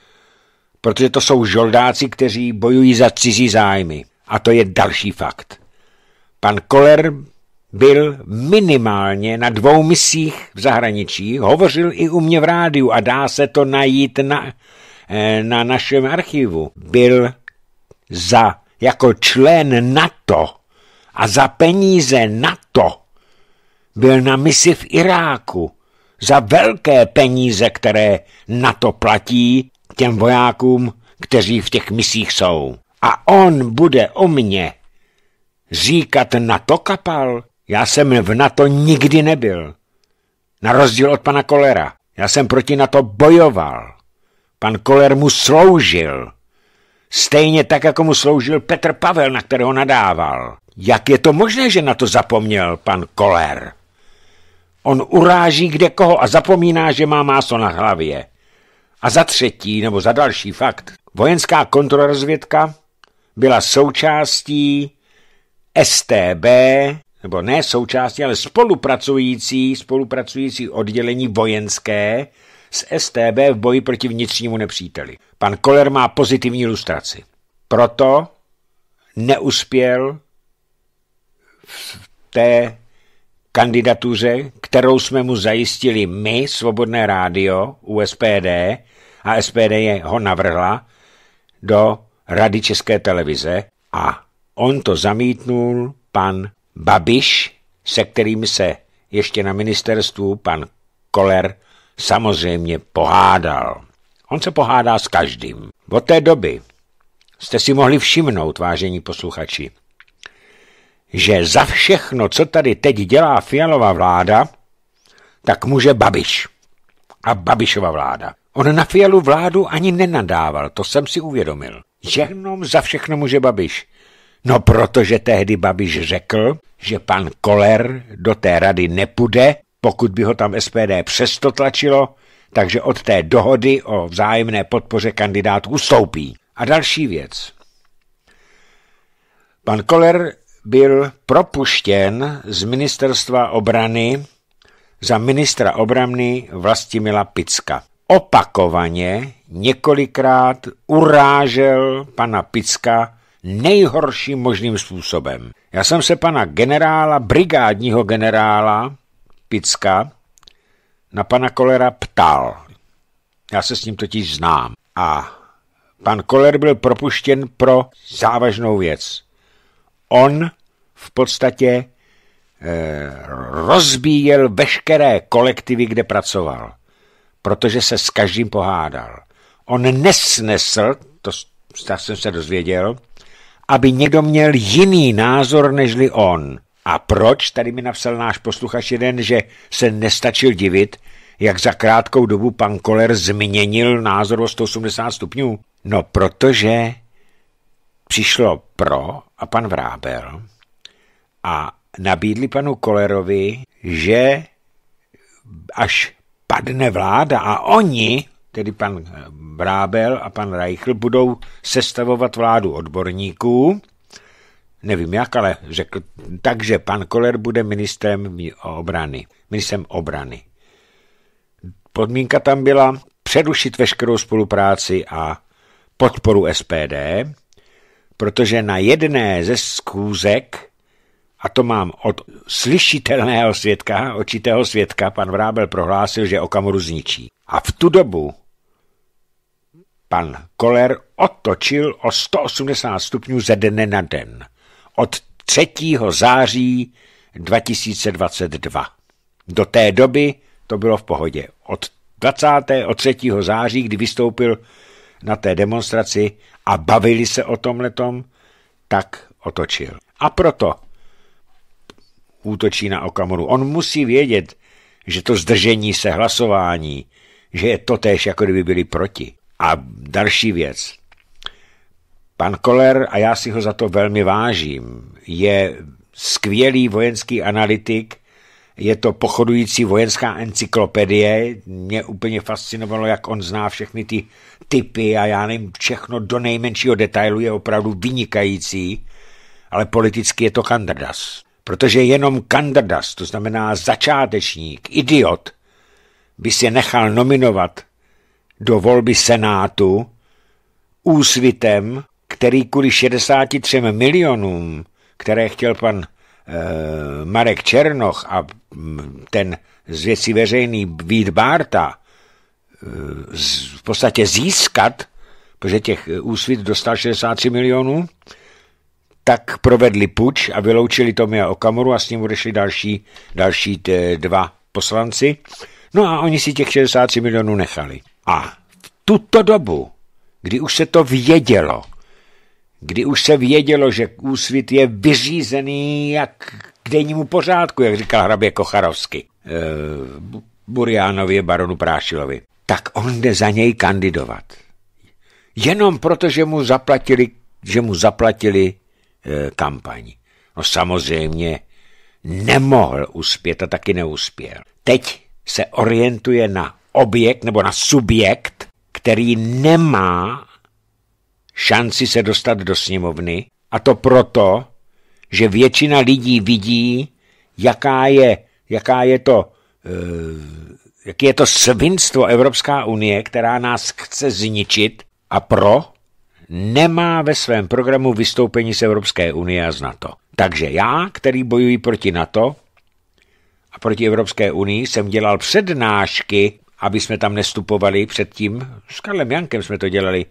protože to jsou žoldáci, kteří bojují za cizí zájmy. A to je další fakt. Pan Koller byl minimálně na dvou misích v zahraničí, hovořil i u mě v rádiu a dá se to najít na, eh, na našem archivu. Byl za jako člen NATO a za peníze NATO byl na misi v Iráku za velké peníze, které na to platí těm vojákům, kteří v těch misích jsou. A on bude o mně říkat na to kapal? Já jsem v NATO nikdy nebyl. Na rozdíl od pana Kolera. Já jsem proti NATO bojoval. Pan Koler mu sloužil. Stejně tak, jako mu sloužil Petr Pavel, na kterého nadával. Jak je to možné, že na to zapomněl pan Koler? On uráží kde koho a zapomíná, že má máso na hlavě. A za třetí, nebo za další fakt, vojenská kontrorozvědka byla součástí STB, nebo ne součástí, ale spolupracující, spolupracující oddělení vojenské s STB v boji proti vnitřnímu nepříteli. Pan Koller má pozitivní lustraci. Proto neuspěl v té kandidatuře, kterou jsme mu zajistili my, Svobodné rádio, USPD, a SPD je, ho navrhla do Rady České televize a on to zamítnul pan Babiš, se kterým se ještě na ministerstvu pan Koller samozřejmě pohádal. On se pohádá s každým. Od té doby jste si mohli všimnout, vážení posluchači, že za všechno, co tady teď dělá Fialová vláda, tak může Babiš a Babišova vláda. On na Fialu vládu ani nenadával, to jsem si uvědomil. Jenom za všechno může Babiš. No protože tehdy Babiš řekl, že pan Koller do té rady nepůjde, pokud by ho tam SPD přesto tlačilo, takže od té dohody o vzájemné podpoře kandidátů ustoupí. A další věc. Pan Koller byl propuštěn z ministerstva obrany za ministra obrany Vlastimila Picka. Opakovaně několikrát urážel pana Picka nejhorším možným způsobem. Já jsem se pana generála, brigádního generála Picka, na pana Kolera ptal. Já se s ním totiž znám. A pan Koler byl propuštěn pro závažnou věc. On v podstatě eh, rozbíjel veškeré kolektivy, kde pracoval, protože se s každým pohádal. On nesnesl, to jsem se dozvěděl, aby někdo měl jiný názor nežli on. A proč? Tady mi napsal náš posluchač jeden, že se nestačil divit, jak za krátkou dobu pan Koller změnil názor o 180 stupňů. No protože přišlo pro a pan Vrábel a nabídli panu Kolerovi, že až padne vláda a oni, tedy pan eh, Brábel a pan Reichl, budou sestavovat vládu odborníků, nevím jak, ale řekl, takže pan Koler bude ministrem obrany, ministrem obrany. Podmínka tam byla přerušit veškerou spolupráci a podporu SPD, protože na jedné ze zkůzek a to mám od slyšitelného svědka, očitého svědka, pan Vrábel prohlásil, že Okamuru zničí. A v tu dobu pan Koller otočil o 180 stupňů ze dne na den. Od 3. září 2022. Do té doby to bylo v pohodě. Od 20. od 3. září, kdy vystoupil na té demonstraci a bavili se o tom letom, tak otočil. A proto útočí na Okamoru. On musí vědět, že to zdržení se hlasování, že je to též, jako kdyby byli proti. A další věc. Pan Koller, a já si ho za to velmi vážím, je skvělý vojenský analytik, je to pochodující vojenská encyklopedie. Mě úplně fascinovalo, jak on zná všechny ty typy a já nevím, všechno do nejmenšího detailu je opravdu vynikající, ale politicky je to kandardas protože jenom kandardas, to znamená začátečník, idiot, by si nechal nominovat do volby Senátu úsvitem, který kvůli 63 milionům, které chtěl pan e, Marek Černoch a mm, ten z věcí veřejný Vít Bárta e, z, v podstatě získat, protože těch eh, úsvit dostal 63 milionů, tak provedli puč a vyloučili Tomia Okamuru a s ním odešli další, další dva poslanci. No a oni si těch 63 milionů nechali. A v tuto dobu, kdy už se to vědělo, kdy už se vědělo, že úsvit je vyřízený jak k dennímu pořádku, jak říkal hrabě Kocharovsky, e, eh, a baronu Prášilovi, tak on jde za něj kandidovat. Jenom proto, že mu zaplatili, že mu zaplatili Eh, kampaň. No samozřejmě nemohl uspět a taky neuspěl. Teď se orientuje na objekt nebo na subjekt, který nemá šanci se dostat do sněmovny a to proto, že většina lidí vidí, jaká je, jaká je to, eh, jaký je to svinstvo Evropská unie, která nás chce zničit a pro nemá ve svém programu vystoupení z Evropské unie a z NATO. Takže já, který bojuji proti NATO a proti Evropské unii, jsem dělal přednášky, aby jsme tam nestupovali předtím. S Karlem Jankem jsme to dělali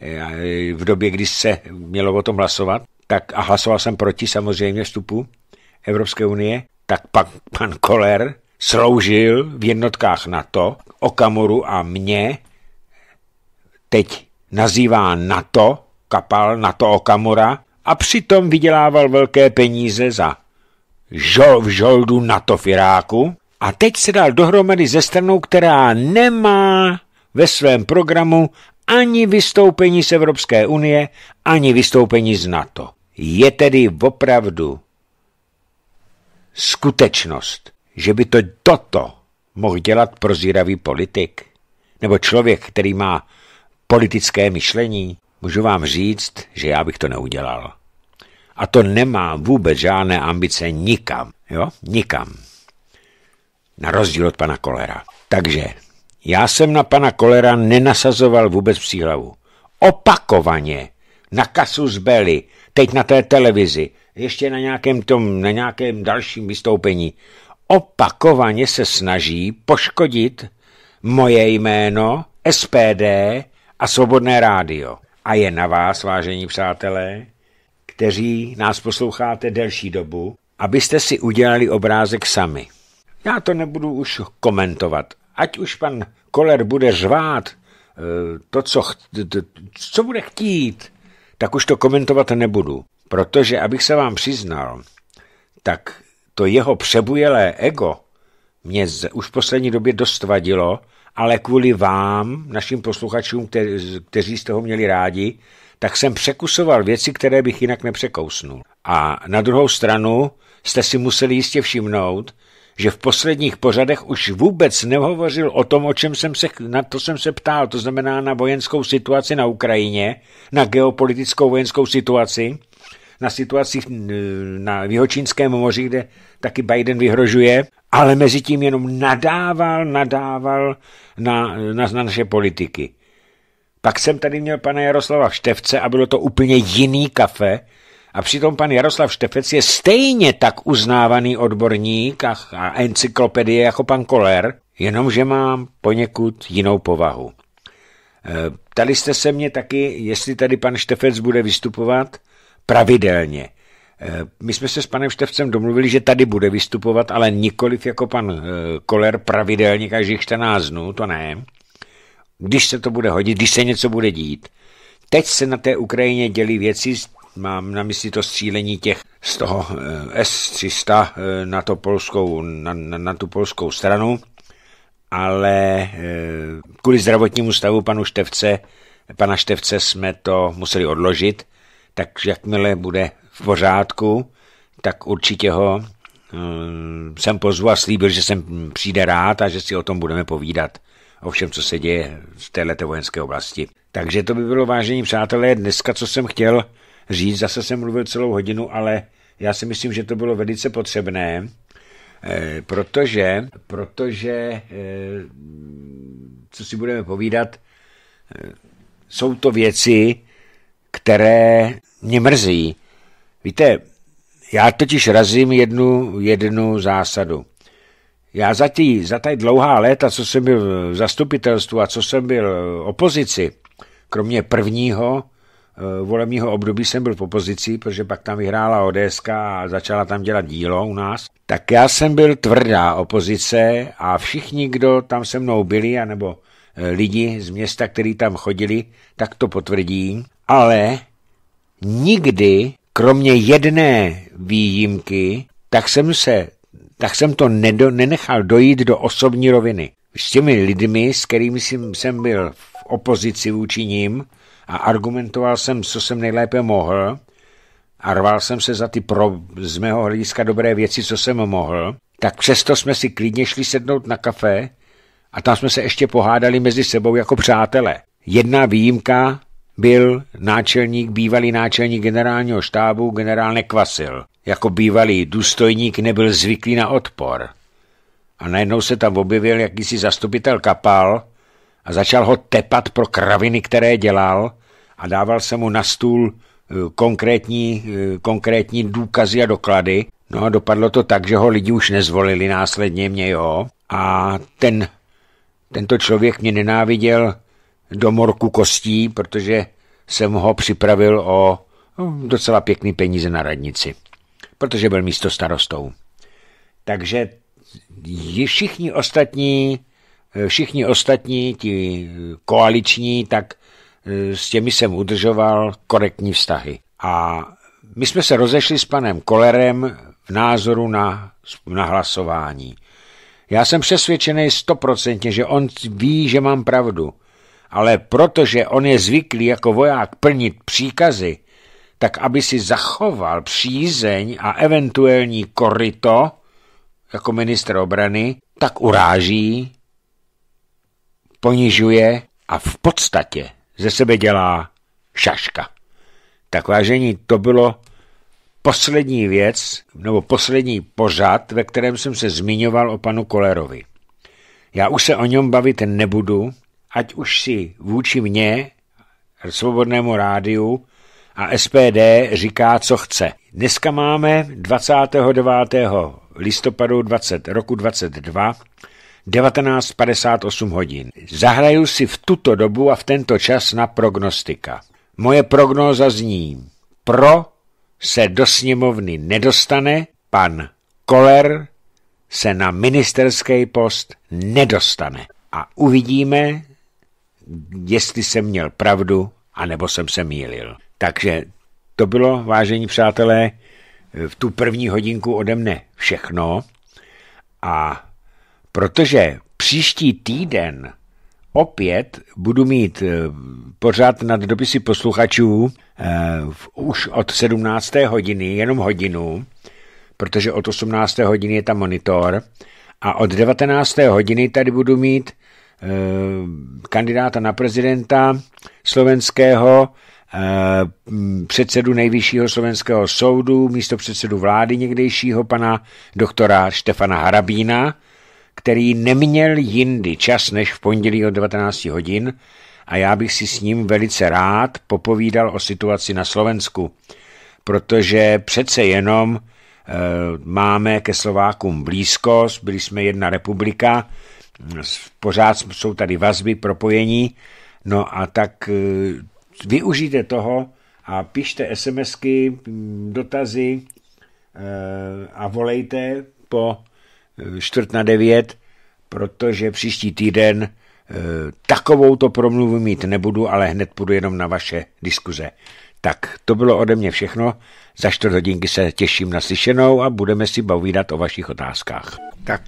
eh, v době, kdy se mělo o tom hlasovat. Tak a hlasoval jsem proti samozřejmě vstupu Evropské unie. Tak pak pan Koller sloužil v jednotkách NATO, Okamuru a mě teď nazývá NATO, kapal NATO Okamura, a přitom vydělával velké peníze za žol v žoldu NATO Firáku a teď se dal dohromady ze stranou, která nemá ve svém programu ani vystoupení z Evropské unie, ani vystoupení z NATO. Je tedy opravdu skutečnost, že by to toto mohl dělat prozíravý politik, nebo člověk, který má politické myšlení? Můžu vám říct, že já bych to neudělal. A to nemám vůbec žádné ambice nikam, jo? Nikam. Na rozdíl od pana Kolera. Takže já jsem na pana Kolera nenasazoval vůbec příhlavu. Opakovaně. Na kasu z Belly, teď na té televizi, ještě na nějakém tom, na nějakém dalším vystoupení. Opakovaně se snaží poškodit moje jméno, SPD a Svobodné rádio. A je na vás, vážení přátelé, kteří nás posloucháte delší dobu, abyste si udělali obrázek sami. Já to nebudu už komentovat. Ať už pan Koler bude řvát eh, to, co, ch- co bude chtít, tak už to komentovat nebudu. Protože, abych se vám přiznal, tak to jeho přebujelé ego mě už v poslední době dost vadilo ale kvůli vám, našim posluchačům, kteří z toho měli rádi, tak jsem překusoval věci, které bych jinak nepřekousnul. A na druhou stranu jste si museli jistě všimnout, že v posledních pořadech už vůbec nehovořil o tom, o čem jsem se, na to jsem se ptal, to znamená na vojenskou situaci na Ukrajině, na geopolitickou vojenskou situaci, na situaci na Vyhočínském moři, kde taky Biden vyhrožuje ale mezi tím jenom nadával, nadával na, na, na naše politiky. Pak jsem tady měl pana Jaroslava Števce a bylo to úplně jiný kafe, a přitom pan Jaroslav Štefec je stejně tak uznávaný odborník a, a encyklopedie jako pan Koller, jenomže mám poněkud jinou povahu. E, tady jste se mě taky, jestli tady pan Štefec bude vystupovat, pravidelně – Eh, my jsme se s panem Števcem domluvili, že tady bude vystupovat, ale nikoliv jako pan eh, Koler pravidelně každých 14 dnů, to ne. Když se to bude hodit, když se něco bude dít. Teď se na té Ukrajině dělí věci, mám na mysli to střílení těch z toho eh, S-300 na, to polskou, na, na, na tu polskou stranu, ale kvůli zdravotnímu stavu panu Števce, pana Števce jsme to museli odložit, tak jakmile bude v pořádku, tak určitě ho eh, jsem pozvu a slíbil, že sem přijde rád a že si o tom budeme povídat. O všem, co se děje v této vojenské oblasti. Takže to by bylo, vážení přátelé, dneska, co jsem chtěl říct, zase jsem mluvil celou hodinu, ale já si myslím, že to bylo velice potřebné, eh, protože, protože eh, co si budeme povídat, jsou to věci, které mě mrzí, Víte, já totiž razím jednu, jednu zásadu. Já za tý za tady dlouhá léta, co jsem byl v zastupitelstvu a co jsem byl v opozici, kromě prvního eh, volebního období jsem byl v opozici, protože pak tam vyhrála ODS a začala tam dělat dílo u nás, tak já jsem byl tvrdá opozice a všichni, kdo tam se mnou byli, anebo eh, lidi z města, který tam chodili, tak to potvrdí, ale nikdy kromě jedné výjimky, tak jsem se tak jsem to nedo, nenechal dojít do osobní roviny. S těmi lidmi, s kterými jsem, jsem byl v opozici vůči ním a argumentoval jsem, co jsem nejlépe mohl a rval jsem se za ty pro, z mého hlediska dobré věci, co jsem mohl, tak přesto jsme si klidně šli sednout na kafe a tam jsme se ještě pohádali mezi sebou jako přátelé. Jedna výjimka byl náčelník, bývalý náčelník generálního štábu, generál Nekvasil. Jako bývalý důstojník nebyl zvyklý na odpor. A najednou se tam objevil jakýsi zastupitel kapal a začal ho tepat pro kraviny, které dělal a dával se mu na stůl eh, konkrétní, eh, konkrétní důkazy a doklady. No a dopadlo to tak, že ho lidi už nezvolili následně mě, jo. A ten, tento člověk mě nenáviděl do morku kostí, protože jsem ho připravil o no, docela pěkný peníze na radnici, protože byl místo starostou. Takže všichni ostatní, eh, všichni ostatní, ti eh, koaliční, tak eh, s těmi jsem udržoval korektní vztahy. A my jsme se rozešli s panem Kolerem v názoru na, na hlasování. Já jsem přesvědčený stoprocentně, že on ví, že mám pravdu ale protože on je zvyklý jako voják plnit příkazy, tak aby si zachoval přízeň a eventuální korito jako minister obrany, tak uráží, ponižuje a v podstatě ze sebe dělá šaška. Tak vážení, to bylo poslední věc, nebo poslední pořad, ve kterém jsem se zmiňoval o panu Kolerovi. Já už se o něm bavit nebudu, ať už si vůči mně, svobodnému rádiu a SPD říká, co chce. Dneska máme 29. listopadu 20, roku 22 19.58 hodin. Zahraju si v tuto dobu a v tento čas na prognostika. Moje prognóza zní, pro se do sněmovny nedostane, pan Koller se na ministerský post nedostane. A uvidíme, jestli jsem měl pravdu, anebo jsem se mýlil. Takže to bylo, vážení přátelé, v tu první hodinku ode mne všechno. A protože příští týden opět budu mít eh, pořád nad dopisy posluchačů eh, už od 17. hodiny, jenom hodinu, protože od 18. hodiny je tam monitor a od 19. hodiny tady budu mít Eh, kandidáta na prezidenta slovenského, eh, předsedu nejvyššího slovenského soudu, místo předsedu vlády někdejšího pana doktora Štefana Harabína, který neměl jindy čas než v pondělí od 19 hodin a já bych si s ním velice rád popovídal o situaci na Slovensku, protože přece jenom eh, máme ke Slovákům blízkost, byli jsme jedna republika, pořád jsou tady vazby, propojení, no a tak eh, využijte toho a pište SMSky, mm, dotazy eh, a volejte po eh, čtvrt na devět, protože příští týden takovou to promluvu mít nebudu, ale hned půjdu jenom na vaše diskuze. Tak, to bylo ode mě všechno. Za čtvrt hodinky se těším na slyšenou a budeme si bavídat o vašich otázkách. Tak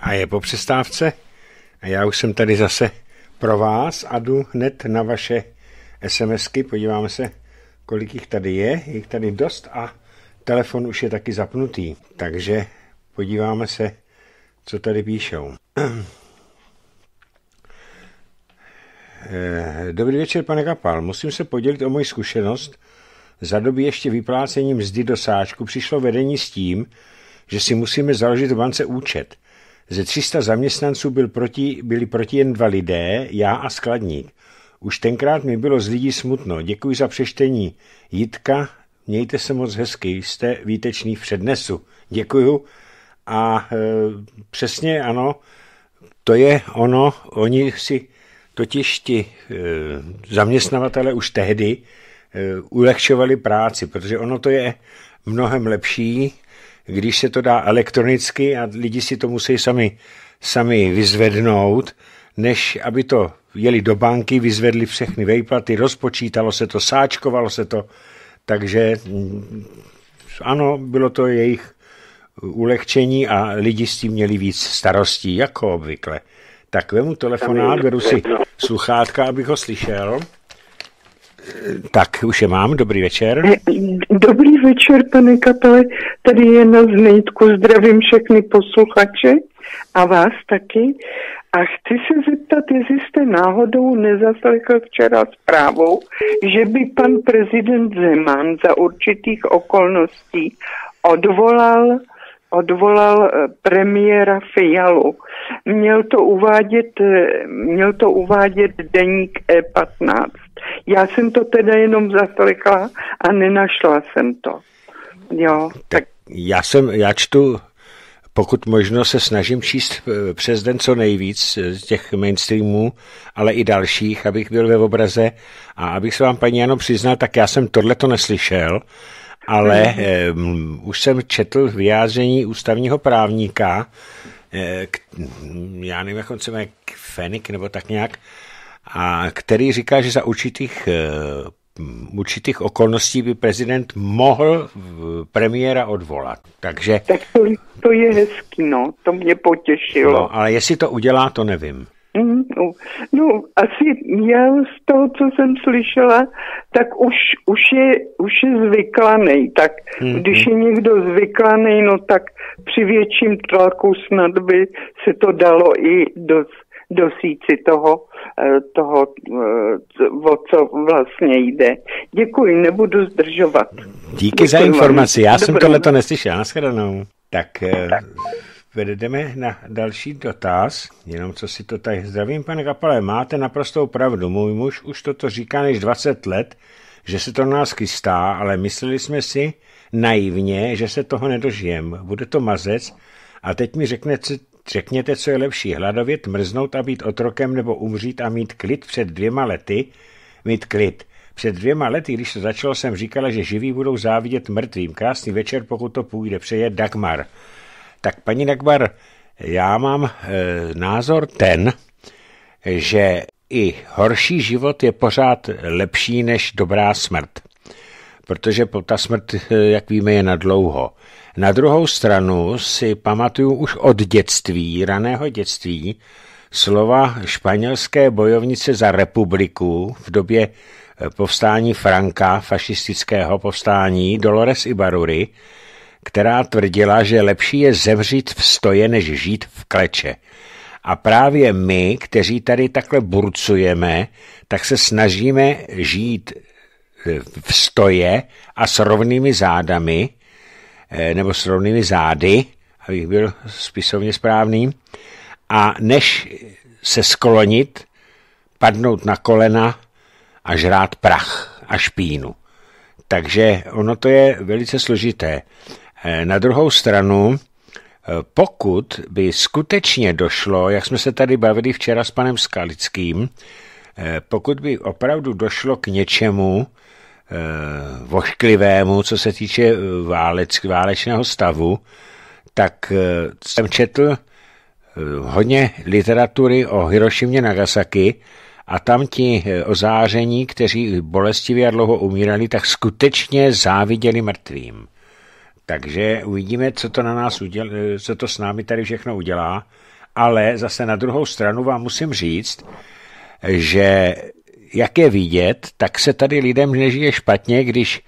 a je po přestávce. A já už jsem tady zase pro vás a jdu hned na vaše SMSky. Podíváme se, kolik jich tady je. Je jich tady dost a telefon už je taky zapnutý. Takže podíváme se, co tady píšou. Eh, dobrý večer, pane Kapal. Musím se podělit o moji zkušenost. Za doby ještě vyplácení mzdy do sáčku přišlo vedení s tím, že si musíme založit v bance účet – ze 300 zaměstnanců byl proti, byli proti jen dva lidé, já a skladník. Už tenkrát mi bylo z lidí smutno. Děkuji za přečtení. Jitka, mějte se moc hezky, jste výtečný v přednesu. Děkuju. A e, přesně ano, to je ono, oni si totiž ti e, zaměstnavatele už tehdy e, ulehčovali práci, protože ono to je mnohem lepší, když se to dá elektronicky a lidi si to musí sami, sami vyzvednout, než aby to jeli do banky, vyzvedli všechny vejplaty, rozpočítalo se to, sáčkovalo se to, takže mm, ano, bylo to jejich ulehčení a lidi s tím měli víc starostí, jako obvykle. Tak vemu telefonát, beru si sluchátka, abych ho slyšel. Tak, už je mám. Dobrý večer. Eh, dobrý večer, pane kapele. Tady je na znejtku. Zdravím všechny posluchače a vás taky. A chci se zeptat, jestli jste náhodou nezaslechl včera zprávou, že by pan prezident Zeman za určitých okolností odvolal odvolal eh, premiéra Fialu. Měl to uvádět, eh, měl to uvádět deník E15. Já jsem to teda jenom zaslekla a nenašla jsem to. Jo, tak, tak. Já jsem, já čtu pokud možno se snažím číst eh, přes den co nejvíc eh, těch mainstreamů, ale i dalších, abych byl ve obraze. A abych se vám, paní Jano, přiznal, tak já jsem tohle to neslyšel, ale mhm. eh, už jsem četl vyjádření ústavního právníka, eh, k, já nevím, jak on se jmenuje, Fenik nebo tak nějak, eh, a který říká, že za určitých eh, určitých okolností by prezident mohl premiéra odvolat. Takže... Tak to, to je hezký, no, to mě potěšilo. No, ale jestli to udělá, to nevím. Mm, no, no, asi já z toho, co jsem slyšela, tak už, už, je, už je zvyklaný. Tak mm-hmm. když je někdo zvyklaný, no tak při větším tlaku snad by se to dalo i dos, dosít si toho Eh, toho, eh, o co vlastně jde. Děkuji, nebudu zdržovat. Díky Děkuji za informaci, já Dobrý. jsem tohle to neslyšel, nashledanou. Tak, eh, tak. Vedeme na další dotaz, jenom co si to tady... Zdravím, pane Kapale, máte naprostou pravdu. Můj muž už toto říká než 20 let, že se to na nás chystá, ale mysleli jsme si naivně, že se toho nedožijem. Bude to mazec a teď mi řeknete, Řekněte, co je lepší, hladovět, mrznout a být otrokem nebo umřít a mít klid před dvěma lety? Mít klid. Před dvěma lety, když se začalo, jsem říkala, že živí budou závidět mrtvým. Krásný večer, pokud to půjde, přeje Dagmar. Tak paní Dagmar, já mám e, názor ten, že i horší život je pořád lepší než dobrá smrt. Protože ta smrt, e, jak víme, je na dlouho. Na druhou stranu si pamatuju už od dětství, raného dětství, slova španělské bojovnice za republiku v době eh, povstání Franka, fašistického povstání Dolores Ibarury, která tvrdila, že lepší je zemřít v stoje, než žít v kleče. A právě my, kteří tady takhle burcujeme, tak se snažíme žít eh, v stoje a s rovnými zádami, Eh, nebo s rovnými zády, abych byl spisovně správný, a než se sklonit, padnout na kolena a žrát prach a špínu. Takže ono to je velice složité. Eh, na druhou stranu, eh, pokud by skutečně došlo, jak jsme se tady bavili včera s panem Skalickým, pokud by opravdu došlo k něčemu, Eh, vošklivému, co se týče eh, válec, válečného stavu, tak eh, jsem četl hodně literatury o Hirošimě Nagasaki a tam ti ozáření, kteří bolestivě a dlouho umírali, tak skutečně záviděli mrtvým. Takže uvidíme, co to, na nás uděl, co to s námi tady všechno udělá. Ale zase na druhou stranu vám musím říct, že jak je vidět, tak se tady lidem nežije špatně, když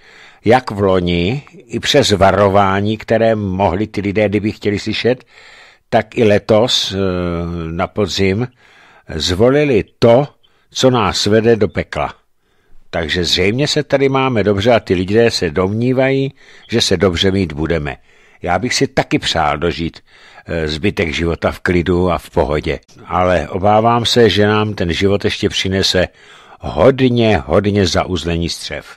jak v loni, i přes varování, které mohli ty lidé, kdyby chtěli slyšet, tak i letos eh, na podzim zvolili to, co nás vede do pekla. Takže zřejmě se tady máme dobře a ty lidé se domnívají, že se dobře mít budeme. Já bych si taky přál dožít eh, zbytek života v klidu a v pohodě. Ale obávám se, že nám ten život ještě přinese hodně, hodně zauzlení střev.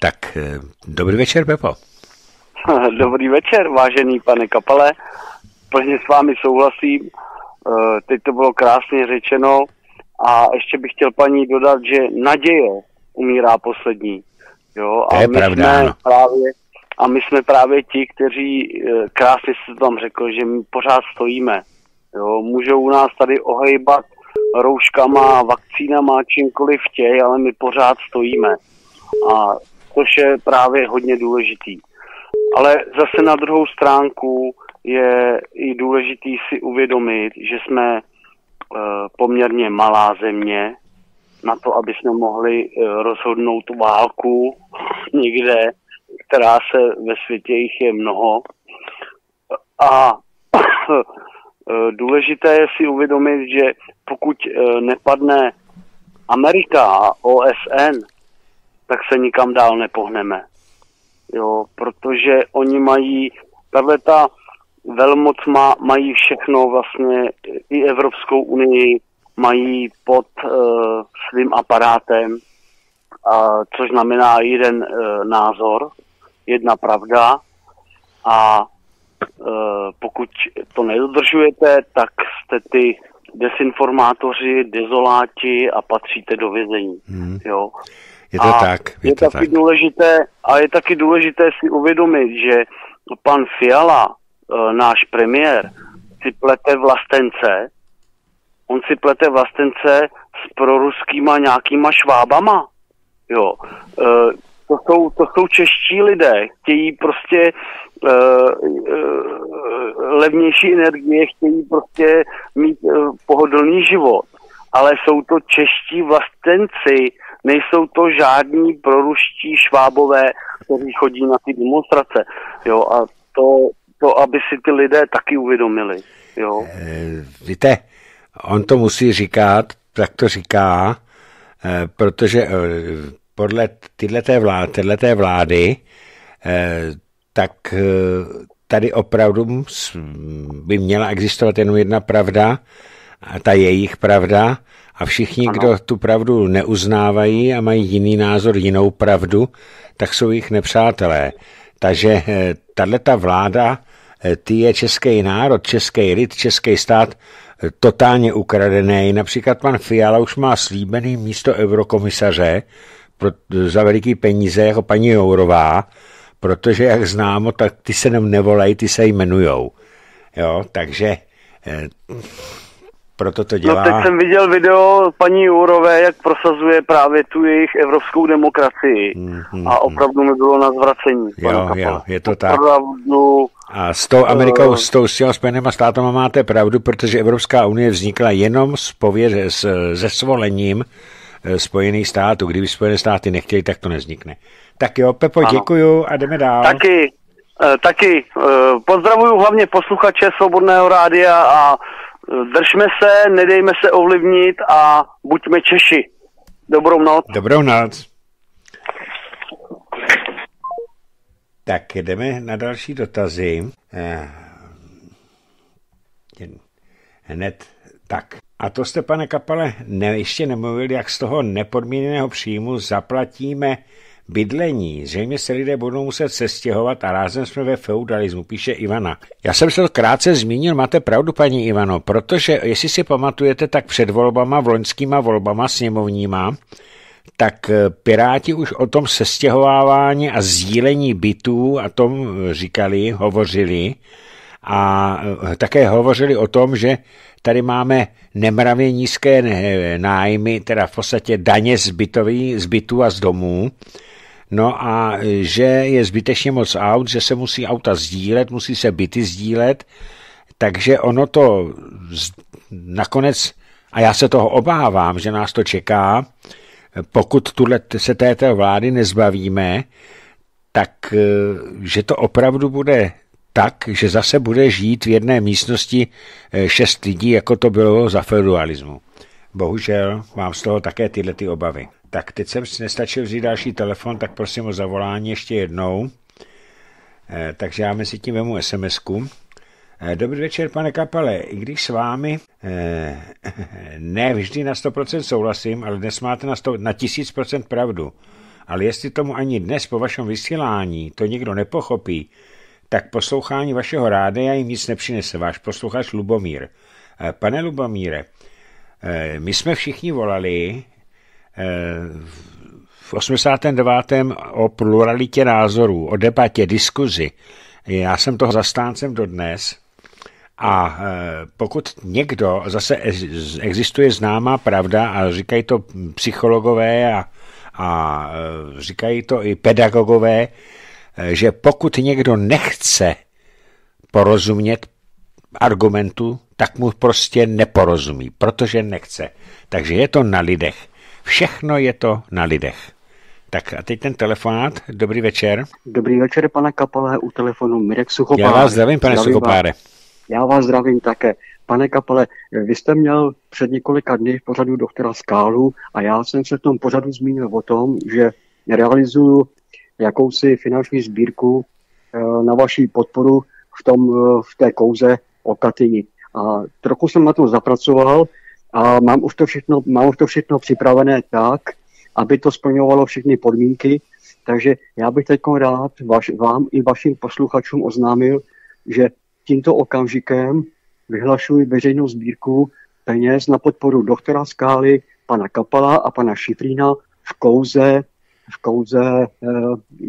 Tak eh, dobrý večer, Pepo. Dobrý večer, vážený pane Kapale. Plně s vámi souhlasím. Eh, teď to bylo krásně řečeno. A ještě bych chtěl paní dodat, že naděje umírá poslední. Jo? A to je my pravda, jsme ano. právě a my jsme právě ti, kteří, eh, krásně se to tam řekl, že my pořád stojíme. Jo, můžou nás tady ohejbat rouškama, vakcínama, čímkoliv chtějí, ale my pořád stojíme. A což je právě hodně důležitý. Ale zase na druhou stránku je i důležitý si uvědomit, že jsme e, poměrně malá země na to, aby jsme mohli e, rozhodnout válku někde, která se ve světě jich je mnoho. A Eh, důležité je si uvědomit, že pokud eh, nepadne Amerika a OSN, tak se nikam dál nepohneme. Jo, protože oni mají, tahle ta velmoc má, mají všechno vlastně, i Evropskou unii mají pod uh, svým aparátem, a, což znamená jeden uh, názor, jedna pravda a Eh, pokud to nedodržujete, tak jste ty desinformátoři, dezoláti a patříte do vězení. Hmm. Jo. Je to a tak. Je, je to taky tak. důležité a je taky důležité si uvědomit, že pan Fiala, eh, náš premiér, si plete vlastence, on si plete vlastence s proruskýma nějakýma švábama. Jo. Eh, to jsou, to jsou čeští lidé, chtějí prostě uh, uh, levnější energie, chtějí prostě mít uh, pohodlný život. Ale jsou to čeští vlastenci, nejsou to žádní proruští švábové, kteří chodí na ty demonstrace. Jo, a to, to, aby si ty lidé taky uvědomili. Jo. Víte, on to musí říkat, tak to říká, protože podle tyhleté vlády, tyhleté eh, vlády tak eh, tady opravdu by měla existovat jenom jedna pravda, a ta jejich pravda, a všichni, ano. kdo tu pravdu neuznávají a mají jiný názor, jinou pravdu, tak jsou jich nepřátelé. Takže eh, tato vláda, ty je český národ, český lid, český stát totálně ukradený. Například pan Fiala už má slíbený místo eurokomisaře, pro, za veliký peníze jako paní Jourová, protože jak známo, tak ty se nem nevolají, ty se jmenujou. Jo, takže eh, proto to no, dělá. No teď jsem viděl video paní Jourové, jak prosazuje právě tu jejich evropskou demokracii mm, mm, a mhm. opravdu mi bylo na zvracení. Jo, jo, je to tak. Opravdu, a s tou eh, Amerikou, uh, s tou s těma státama máte pravdu, protože Evropská unie vznikla jenom s pověře, s, se svolením uh, Eh, Spojených států. Kdyby Spojené státy nechtěli, tak to neznikne. Tak jo, Pepo, ano. děkuju a jdeme dál. Taky, eh, taky. Eh, pozdravuju hlavně posluchače Svobodného rádia a držme se, nedejme se ovlivnit a buďme Češi. Dobrou noc. Dobrou noc. Tak jdeme na další dotazy. Hned tak. A to jste, pane kapale, ne, ještě nemluvil, jak z toho nepodmíněného příjmu zaplatíme bydlení. Zřejmě se lidé budou muset sestěhovat a rázem jsme ve feudalismu, píše Ivana. Já jsem se to krátce zmínil, máte pravdu, paní Ivano, protože jestli si pamatujete, tak před volbama, v loňskýma volbama sněmovníma, tak eh, Piráti už o tom sestěhovávání a sdílení bytů a tom eh, říkali, hovořili a eh, také hovořili o tom, že tady máme nemravě nízké eh, nájmy, teda v podstatě daně z, bytový, z bytu a z domů, No a eh, že je zbytečně moc aut, že se musí auta sdílet, musí se byty sdílet, takže ono to nakonec, a já se toho obávám, že nás to čeká, pokud tuhle, se této vlády nezbavíme, tak že to opravdu bude tak, že zase bude žít v jedné místnosti eh, šest lidí, jako to bylo za feudalismu. Bohužel mám z toho také tyhle ty obavy. Tak teď jsem si nestačil vzít další telefon, tak prosím o zavolání ještě jednou. Eh, takže já mezi tím vemu sms -ku. Eh, dobrý večer, pane Kapale. I když s vámi ne vždy na 100% souhlasím, ale dnes máte na, 100, na 1000% pravdu. Ale jestli tomu ani dnes po vašem vysílání to nikdo nepochopí, tak poslouchání vašeho já jim nic nepřinese. Váš posluchač Lubomír. Eh, pane Lubomíre, eh, my jsme všichni volali eh, v 89. o pluralitě názorů, o debatě, diskuzi. Já jsem toho zastáncem dodnes a pokud někdo, zase existuje známá pravda a říkají to psychologové a, a říkají to i pedagogové, Eh, že pokud někdo nechce porozumět argumentu, tak mu prostě neporozumí, protože nechce. Takže je to na lidech. Všechno je to na lidech. Tak a teď ten telefonát. Dobrý večer. Dobrý večer, pane Kapale, u telefonu Mirek Suchopáre. Já vás zdravím, pane zdravím Suchopáre. Vás. Já vás zdravím také. Pane Kapale, vy jste měl před několika dny v pořadu doktora Skálu a já jsem se v tom pořadu zmínil o tom, že realizuju jakousi finanční sbírku eh, na vaši podporu v, tom, eh, v té kouze o Katyni. A trochu jsem na to zapracoval a mám už to všechno, mám už to všechno připravené tak, aby to splňovalo všechny podmínky. Takže já bych teď rád vaš, vám i vašim posluchačům oznámil, že tímto okamžikem vyhlašuji veřejnou sbírku peněz na podporu doktora Skály, pana Kapala a pana Šifrína v kouze v kouze, eh,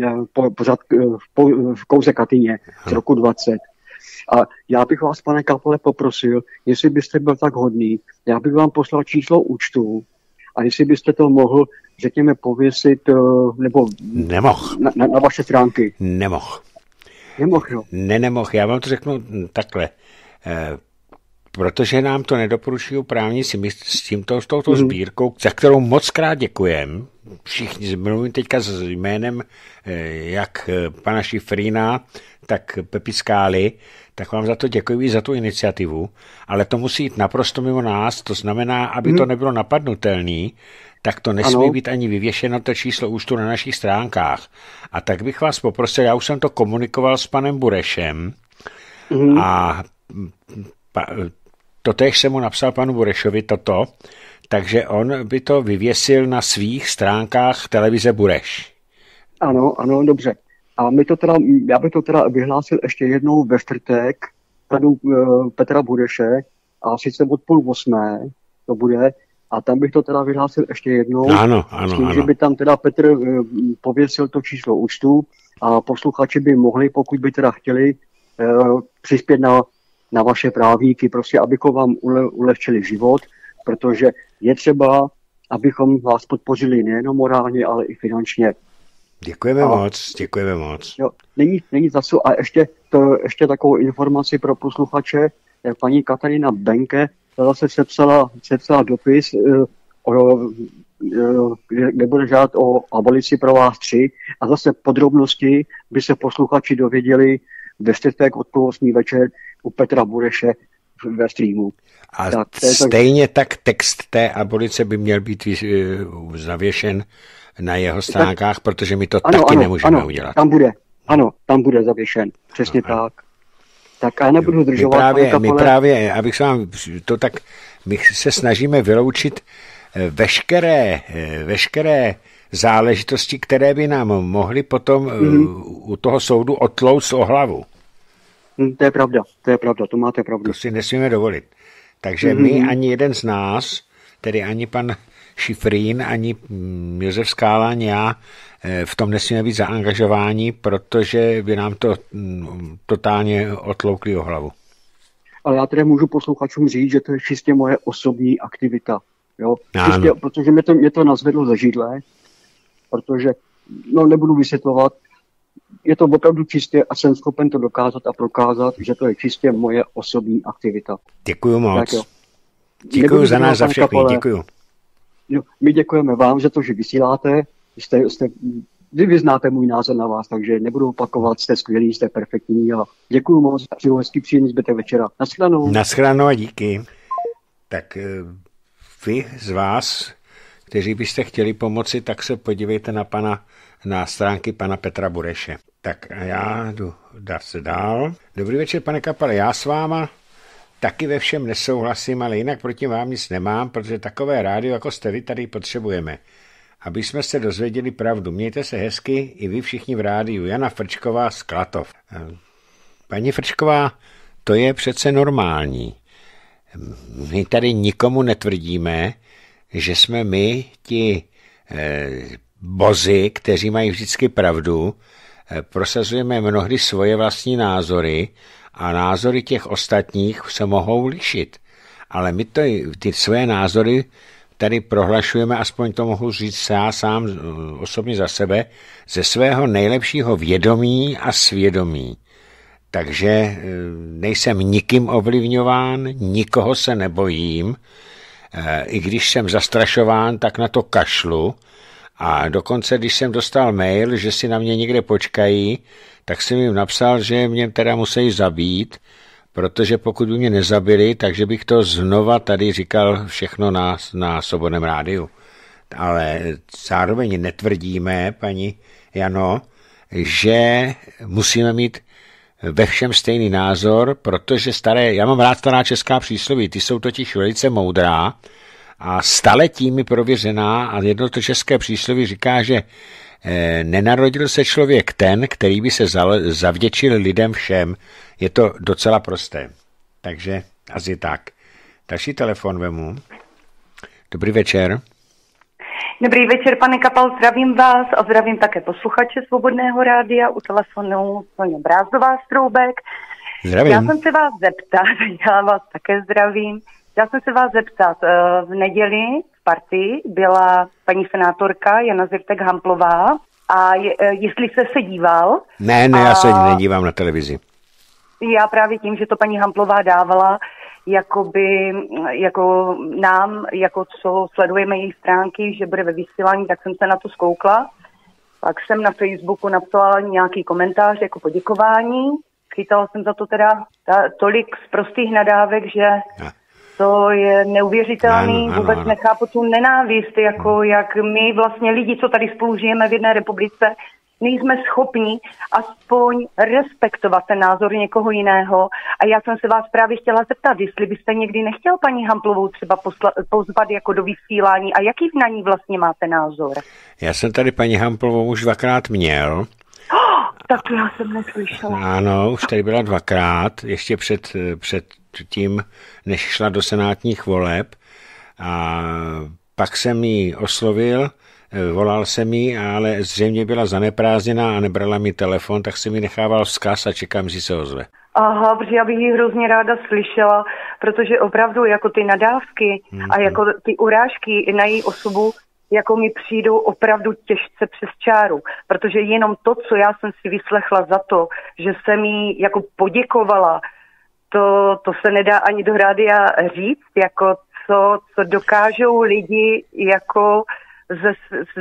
eh, po, pořád, po, eh, v kouze Katyně z hm. roku 20. A já bych vás, pane Kapole, poprosil, jestli byste byl tak hodný, já bych vám poslal číslo účtu a jestli byste to mohl, řekněme, pověsit nebo Nemoh. Na, na, na vaše stránky. nemoh nemoh jo? Ne, nemoh Já vám to řeknu takhle. E, protože nám to nedoporučují právníci, s tímto, s touto mm. sbírkou, za kterou moc krát děkujem, všichni, mluvím teďka s jménem eh, jak eh, pana Šifrína, tak Pepi Skály, tak vám za to děkuji za tu iniciativu, ale to musí jít naprosto mimo nás, to znamená, aby hmm. to nebylo napadnutelné, tak to nesmí ano. být ani vyvěšeno, to číslo už tu na našich stránkách. A tak bych vás poprosil, já už jsem to komunikoval s panem Burešem hmm. a mm, pa, eh, to tež jsem mu napsal panu Burešovi toto, takže on by to vyvěsil na svých stránkách televize Bureš. Ano, ano, dobře. A my to teda, já bych to teda vyhlásil ještě jednou ve čtvrtek radu eh, Petra Bureše a sice od půl osmé to bude a tam bych to teda vyhlásil ještě jednou. Ano, ano, s tím, ano. že by tam teda Petr eh, pověsil to číslo účtu a posluchači by mohli, pokud by teda chtěli, eh, přispět na, na vaše právníky, prostě abychom vám ule, ulehčili život protože je třeba, abychom vás podpořili nejenom morálně, ale i finančně. Děkujeme a, moc, děkujeme moc. Jo, není, není zasu a ještě, to, ještě takovou informaci pro posluchače. Paní Katarina Benke zase sepsala, sepsala dopis, eh, o, eh, kde, kde bude žádat o abolici pro vás tři a zase podrobnosti by se posluchači dověděli ve čtvrtek od večer u Petra Bureše ve streamu. A tak, stejně tak... tak text té abolice by měl být eh, zavěšen na jeho stránkách, tak, protože my to ano, taky ano, nemůžeme ano, udělat. Tam bude, ano, tam bude zavěšen, přesně ano. tak. Tak a nebudu zdržovat. My právě, my právě, abych vám to tak, my se snažíme vyloučit eh, veškeré, eh, veškeré záležitosti, které by nám mohly potom mm-hmm. u toho soudu otlouct o hlavu. Hm, to je pravda, to je pravda, to máte pravdu. To si nesmíme dovolit. Takže mm-hmm. my, mhm. ani jeden z nás, tedy ani pan Šifrín, ani hm, Josef Skála, ani já, eh, v tom nesmíme být zaangažování, protože by nám to hm, totálně otloukli o hlavu. Ale já tedy můžu posluchačům říct, že to je čistě moje osobní aktivita. Jo? Čistě, protože mě to, mě to nazvedlo ze židle, protože no, nebudu vysvětlovat, je to opravdu čistě a jsem schopen to dokázat a prokázat, že to je čistě moje osobní aktivita. Děkuji moc. Děkuji za nás, za všechny, děkuji. my děkujeme vám za to, že vysíláte, jste, jste vy, vyznáte můj názor na vás, takže nebudu opakovat, jste skvělí, jste perfektní a děkuji moc a přeju hezký příjemný zbytek večera. Naschranou. Naschranou a díky. Tak eh, vy z vás, kteří byste chtěli pomoci, tak se podívejte na pana na stránky pana Petra Bureše. Tak a já jdu se dál. Dobrý večer, pane Kapale, já s váma taky ve všem nesouhlasím, ale jinak proti vám nic nemám, protože takové rádio, jako jste vy, tady potřebujeme. Aby jsme se dozvěděli pravdu. Mějte se hezky i vy všichni v rádiu. Jana Frčková z Klatov. Eh, paní Frčková, to je přece normální. My tady nikomu netvrdíme, že jsme my ti eh, bozy, kteří mají vždycky pravdu, Eh, prosazujeme mnohdy svoje vlastní názory a názory těch ostatních se mohou lišit. Ale my to, ty své názory tady prohlašujeme, aspoň to mohu říct já sám eh, osobně za sebe, ze svého nejlepšího vědomí a svědomí. Takže eh, nejsem nikým ovlivňován, nikoho se nebojím, i když jsem zastrašován, tak na to kašlu, a dokonce, když jsem dostal mail, že si na mě někde počkají, tak jsem jim napsal, že mě teda musí zabít, protože pokud by mě nezabili, takže bych to znova tady říkal všechno na, na Sobonem rádiu. Ale zároveň netvrdíme, paní Jano, že musíme mít ve všem stejný názor, protože staré, já mám rád stará česká přísloví, ty jsou totiž velice moudrá a staletími prověřená a jedno to české přísloví říká, že eh, nenarodil se člověk ten, který by se zavděčil lidem všem. Je to docela prosté. Takže asi tak. Další telefon vemu. Dobrý večer. Dobrý večer, pane Kapal, zdravím vás a zdravím také posluchače Svobodného rádia u telefonu Soně Brázdová Stroubek. Zdravím. Já jsem se vás zeptat, já vás také zdravím. Já jsem se vás zeptat. Eh, v neděli v partii byla paní senátorka Jana Zirtek-Hamplová a je, eh, jestli se se díval... Ne, ne, já se nedívám na televizi. Já právě tím, že to paní Hamplová dávala, jakoby, jako nám, jako co sledujeme její stránky, že bude ve vysílání, tak jsem se na to zkoukla. Pak jsem na Facebooku napsala nějaký komentář jako poděkování. Chytala jsem za to teda ta, tolik z prostých nadávek, že to je neuvěřitelný. Ano, ano, Vůbec ano. nechápu tu nenávist, jako hmm. jak my vlastně lidi, co tady spolu žijeme v jedné republice, nejsme schopni aspoň respektovat ten názor někoho jiného. A já jsem se vás právě chtěla zeptat, jestli byste někdy nechtěl paní Hamplovou třeba posla, pozvat jako do vysílání a jaký na ní vlastně máte názor? Já jsem tady paní Hamplovou už dvakrát měl. Oh, tak já jsem neslyšela. Ano, už tady byla dvakrát, ještě před, eh, před předtím, než šla do senátních voleb a pak jsem ji oslovil, eh, volal jsem jí, ale zřejmě byla zaneprázdněná a nebrala mi telefon, tak jsem mi nechával vzkaz a čekám, že se ozve. Aha, protože já bych ji hrozně ráda slyšela, protože opravdu jako ty nadávky mm-hmm. a mhm. jako ty urážky na její osobu jako mi přijdou opravdu těžce přes čáru, protože jenom to, co já jsem si vyslechla za to, že jsem jí jako poděkovala, to, to se nedá ani do rádia říct, jako co, co dokážou lidi jako ze,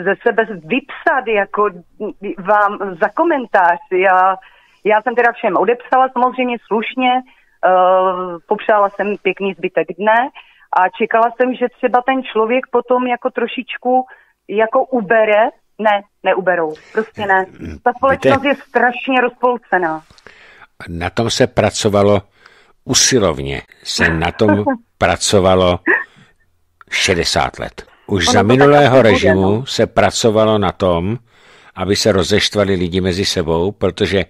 ze sebe vypsat, jako vám za komentář. Já, já jsem teda všem odepsala samozřejmě slušně, uh, popřála jsem pěkný zbytek dne a čekala jsem, že třeba ten člověk potom jako trošičku jako ubere, ne, neuberou, prostě ne. Ta společnost je strašně rozpolcená. Na tom se pracovalo usilovně se na tom pracovalo 60 let. Už ono za minulého režimu bude, no. se pracovalo na tom, aby se rozeštvali lidi mezi sebou, protože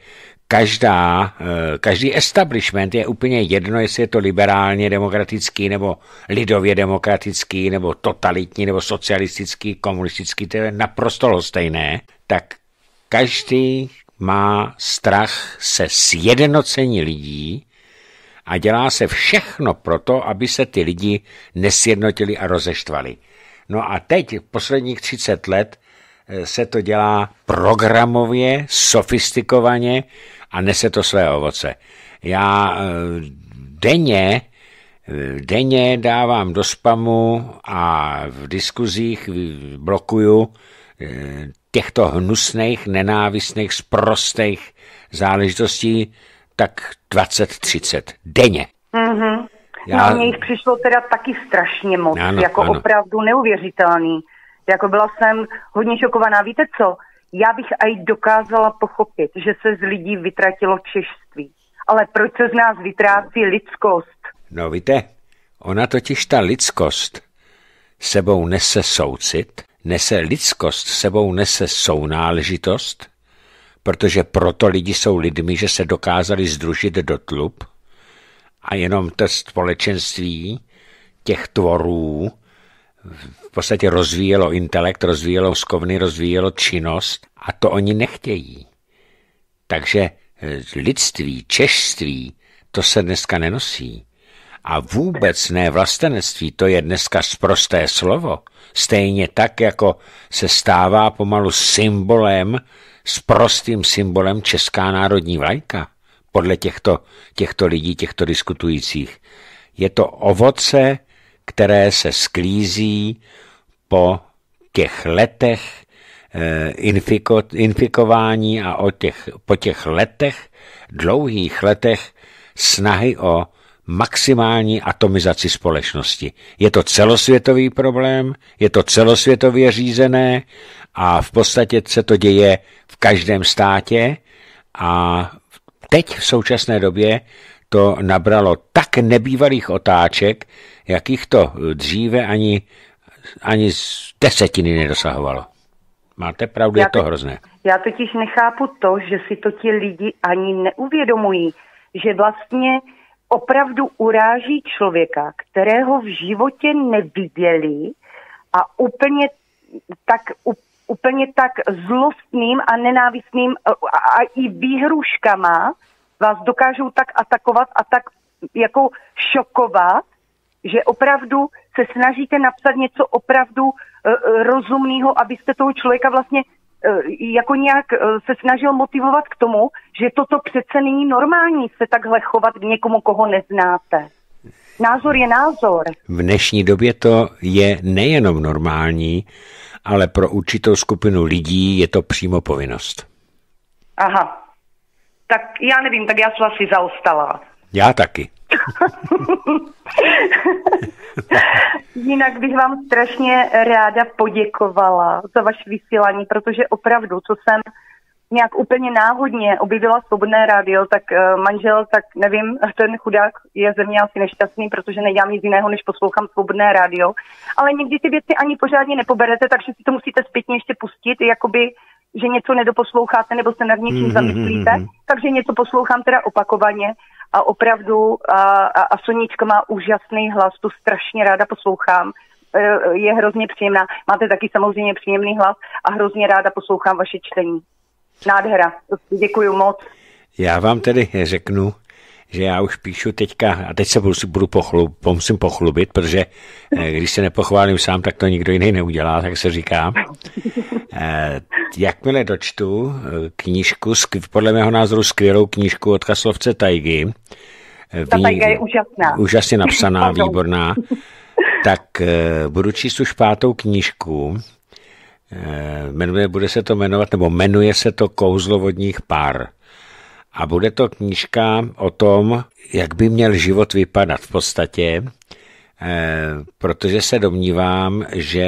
každá, eh, každý establishment je úplně jedno, jestli je to liberálně demokratický, nebo lidově demokratický, nebo totalitní, nebo socialistický, komunistický, to je naprosto stejné, tak každý má strach se sjednocení lidí, a dělá se všechno proto, aby se ty lidi nesjednotili a rozeštvali. No a teď, posledních 30 let, eh, se to dělá programově, sofistikovaně a nese to své ovoce. Já eh, denně, eh, denně dávám do spamu a v diskuzích blokuju těchto hnusných, nenávistných, sprostých záležitostí, tak 20-30 denně. Mm-hmm. Já... No, mě jich přišlo teda taky strašně moc, ano, jako ano. opravdu neuvěřitelný. Jako byla jsem hodně šokovaná. Víte co, já bych aj dokázala pochopit, že se z lidí vytratilo češství. Ale proč se z nás vytrácí lidskost? No víte, ona totiž ta lidskost sebou nese soucit, nese lidskost sebou nese sounáležitost, protože proto lidi jsou lidmi, že se dokázali združit do tlub a jenom to společenství těch tvorů v podstatě rozvíjelo intelekt, rozvíjelo skovny, rozvíjelo činnost a to oni nechtějí. Takže eh, lidství, češství, to se dneska nenosí. A vůbec ne vlastenectví, to je dneska sprosté slovo. Stejně tak, jako se stává pomalu symbolem s prostým symbolem Česká národní vlajka, podle těchto, těchto lidí, těchto diskutujících. Je to ovoce, které se sklízí po těch letech eh, infiko, infikování a o těch, po těch letech, dlouhých letech snahy o maximální atomizaci společnosti. Je to celosvětový problém, je to celosvětově řízené a v podstatě se to děje v každém státě a teď v současné době to nabralo tak nebývalých otáček, jakých to dříve ani, ani z desetiny nedosahovalo. Máte pravdu, je to hrozné. Já totiž nechápu to, že si to ti lidi ani neuvědomují, že vlastně opravdu uráží člověka, kterého v životě neviděli a úplně tak, úplně tak zlostným a nenávistným e, a, i výhruškama vás dokážou tak atakovat a tak jako šokovat, že opravdu se snažíte napsat něco opravdu e, e, rozumného, abyste toho člověka vlastně Eh, jako nějak eh, se snažil motivovat k tomu, že toto přece není normální se takhle chovat k někomu, koho neznáte. Názor je názor. V dnešní době to je nejenom normální, ale pro určitou skupinu lidí je to přímo povinnost. Aha. Tak já nevím, tak já jsem asi zaostala. Já taky. Jinak bych vám strašně ráda poděkovala za vaše vysílání, protože opravdu, co jsem nějak úplně náhodně objevila Svobodné rádio, tak eh, manžel, tak nevím, ten chudák je ze mě asi nešťastný, protože nedělám nic jiného, než poslouchám Svobodné rádio. Ale nikdy ty věci ani pořádně nepoberete, takže si to musíte zpětně ještě pustit, jakoby že něco nedoposloucháte nebo se nad něčím mm-hmm. zamyslíte. Mhm. Takže něco poslouchám teda opakovaně a opravdu a, a, a Soníčka má úžasný hlas, tu strašně ráda poslouchám e, je hrozně příjemná. Máte taky samozřejmě příjemný hlas a hrozně ráda poslouchám vaše čtení. Nádhera. Děkuji moc. Já vám tedy řeknu, že já už píšu teďka, a teď se budu, budu pochlub, musím pochlubit, protože eh, když se nepochválím sám, tak to nikdo jiný neudělá, tak se říká. Eh, jakmile dočtu eh, knížku, podle mého názoru skvělou knížku od Kaslovce Tajgy, ta je úžasná. Úžasně napsaná, výborná. Tak budu číst už pátou knížku. Jmenuje, bude se to jmenovat, nebo jmenuje se to Kouzlo vodních pár. A bude to knížka o tom, jak by měl život vypadat v podstatě, eh, protože se domnívám, že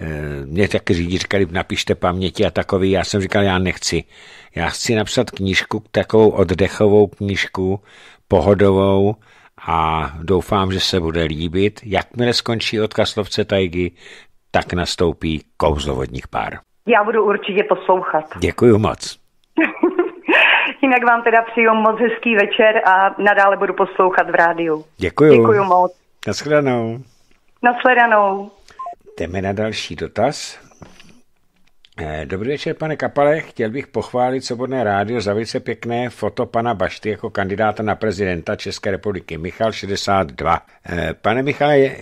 eh, mě taky řídí, říkali, napište paměti a takový, já jsem říkal, já nechci. Já chci napsat knížku, takovou oddechovou knížku, pohodovou a doufám, že se bude líbit. Jakmile skončí odkaz lovce Tajgy, tak nastoupí kouzlovodních pár. Já budu určitě poslouchat. Děkuji moc. tím, jak vám teda přijdu moc hezký večer a nadále budu poslouchat v rádiu. Děkuju. Děkuju moc. Naschledanou. Naschledanou. Jdeme na další dotaz. Eh, dobrý večer, pane Kapale. Chtěl bych pochválit Svobodné rádio za velice pěkné foto pana Bašty jako kandidáta na prezidenta České republiky. Michal 62. Eh, pane Michale, eh,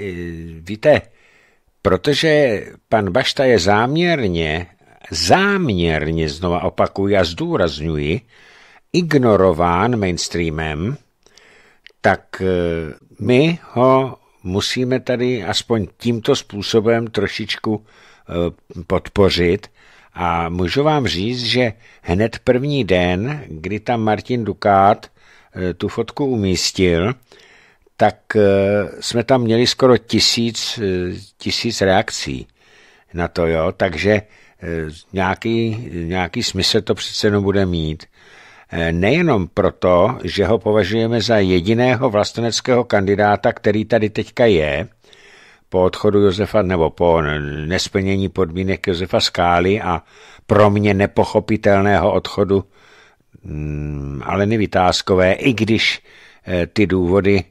víte, protože pan Bašta je záměrně, záměrně znova opakuju a zdůrazňuji, ignorován mainstreamem, tak eh, my ho musíme tady aspoň tímto způsobem trošičku eh, podpořit. A můžu vám říct, že hned první den, kdy tam Martin Dukát eh, tu fotku umístil, tak jsme tam měli skoro tisíc, tisíc reakcí na to, jo? takže nějaký, nějaký smysl to přece jenom bude mít. Nejenom proto, že ho považujeme za jediného vlasteneckého kandidáta, který tady teďka je, po odchodu Josefa nebo po nesplnění podmínek Josefa Skály a pro mě nepochopitelného odchodu mm, ale nevytázkové, i když eh, ty důvody,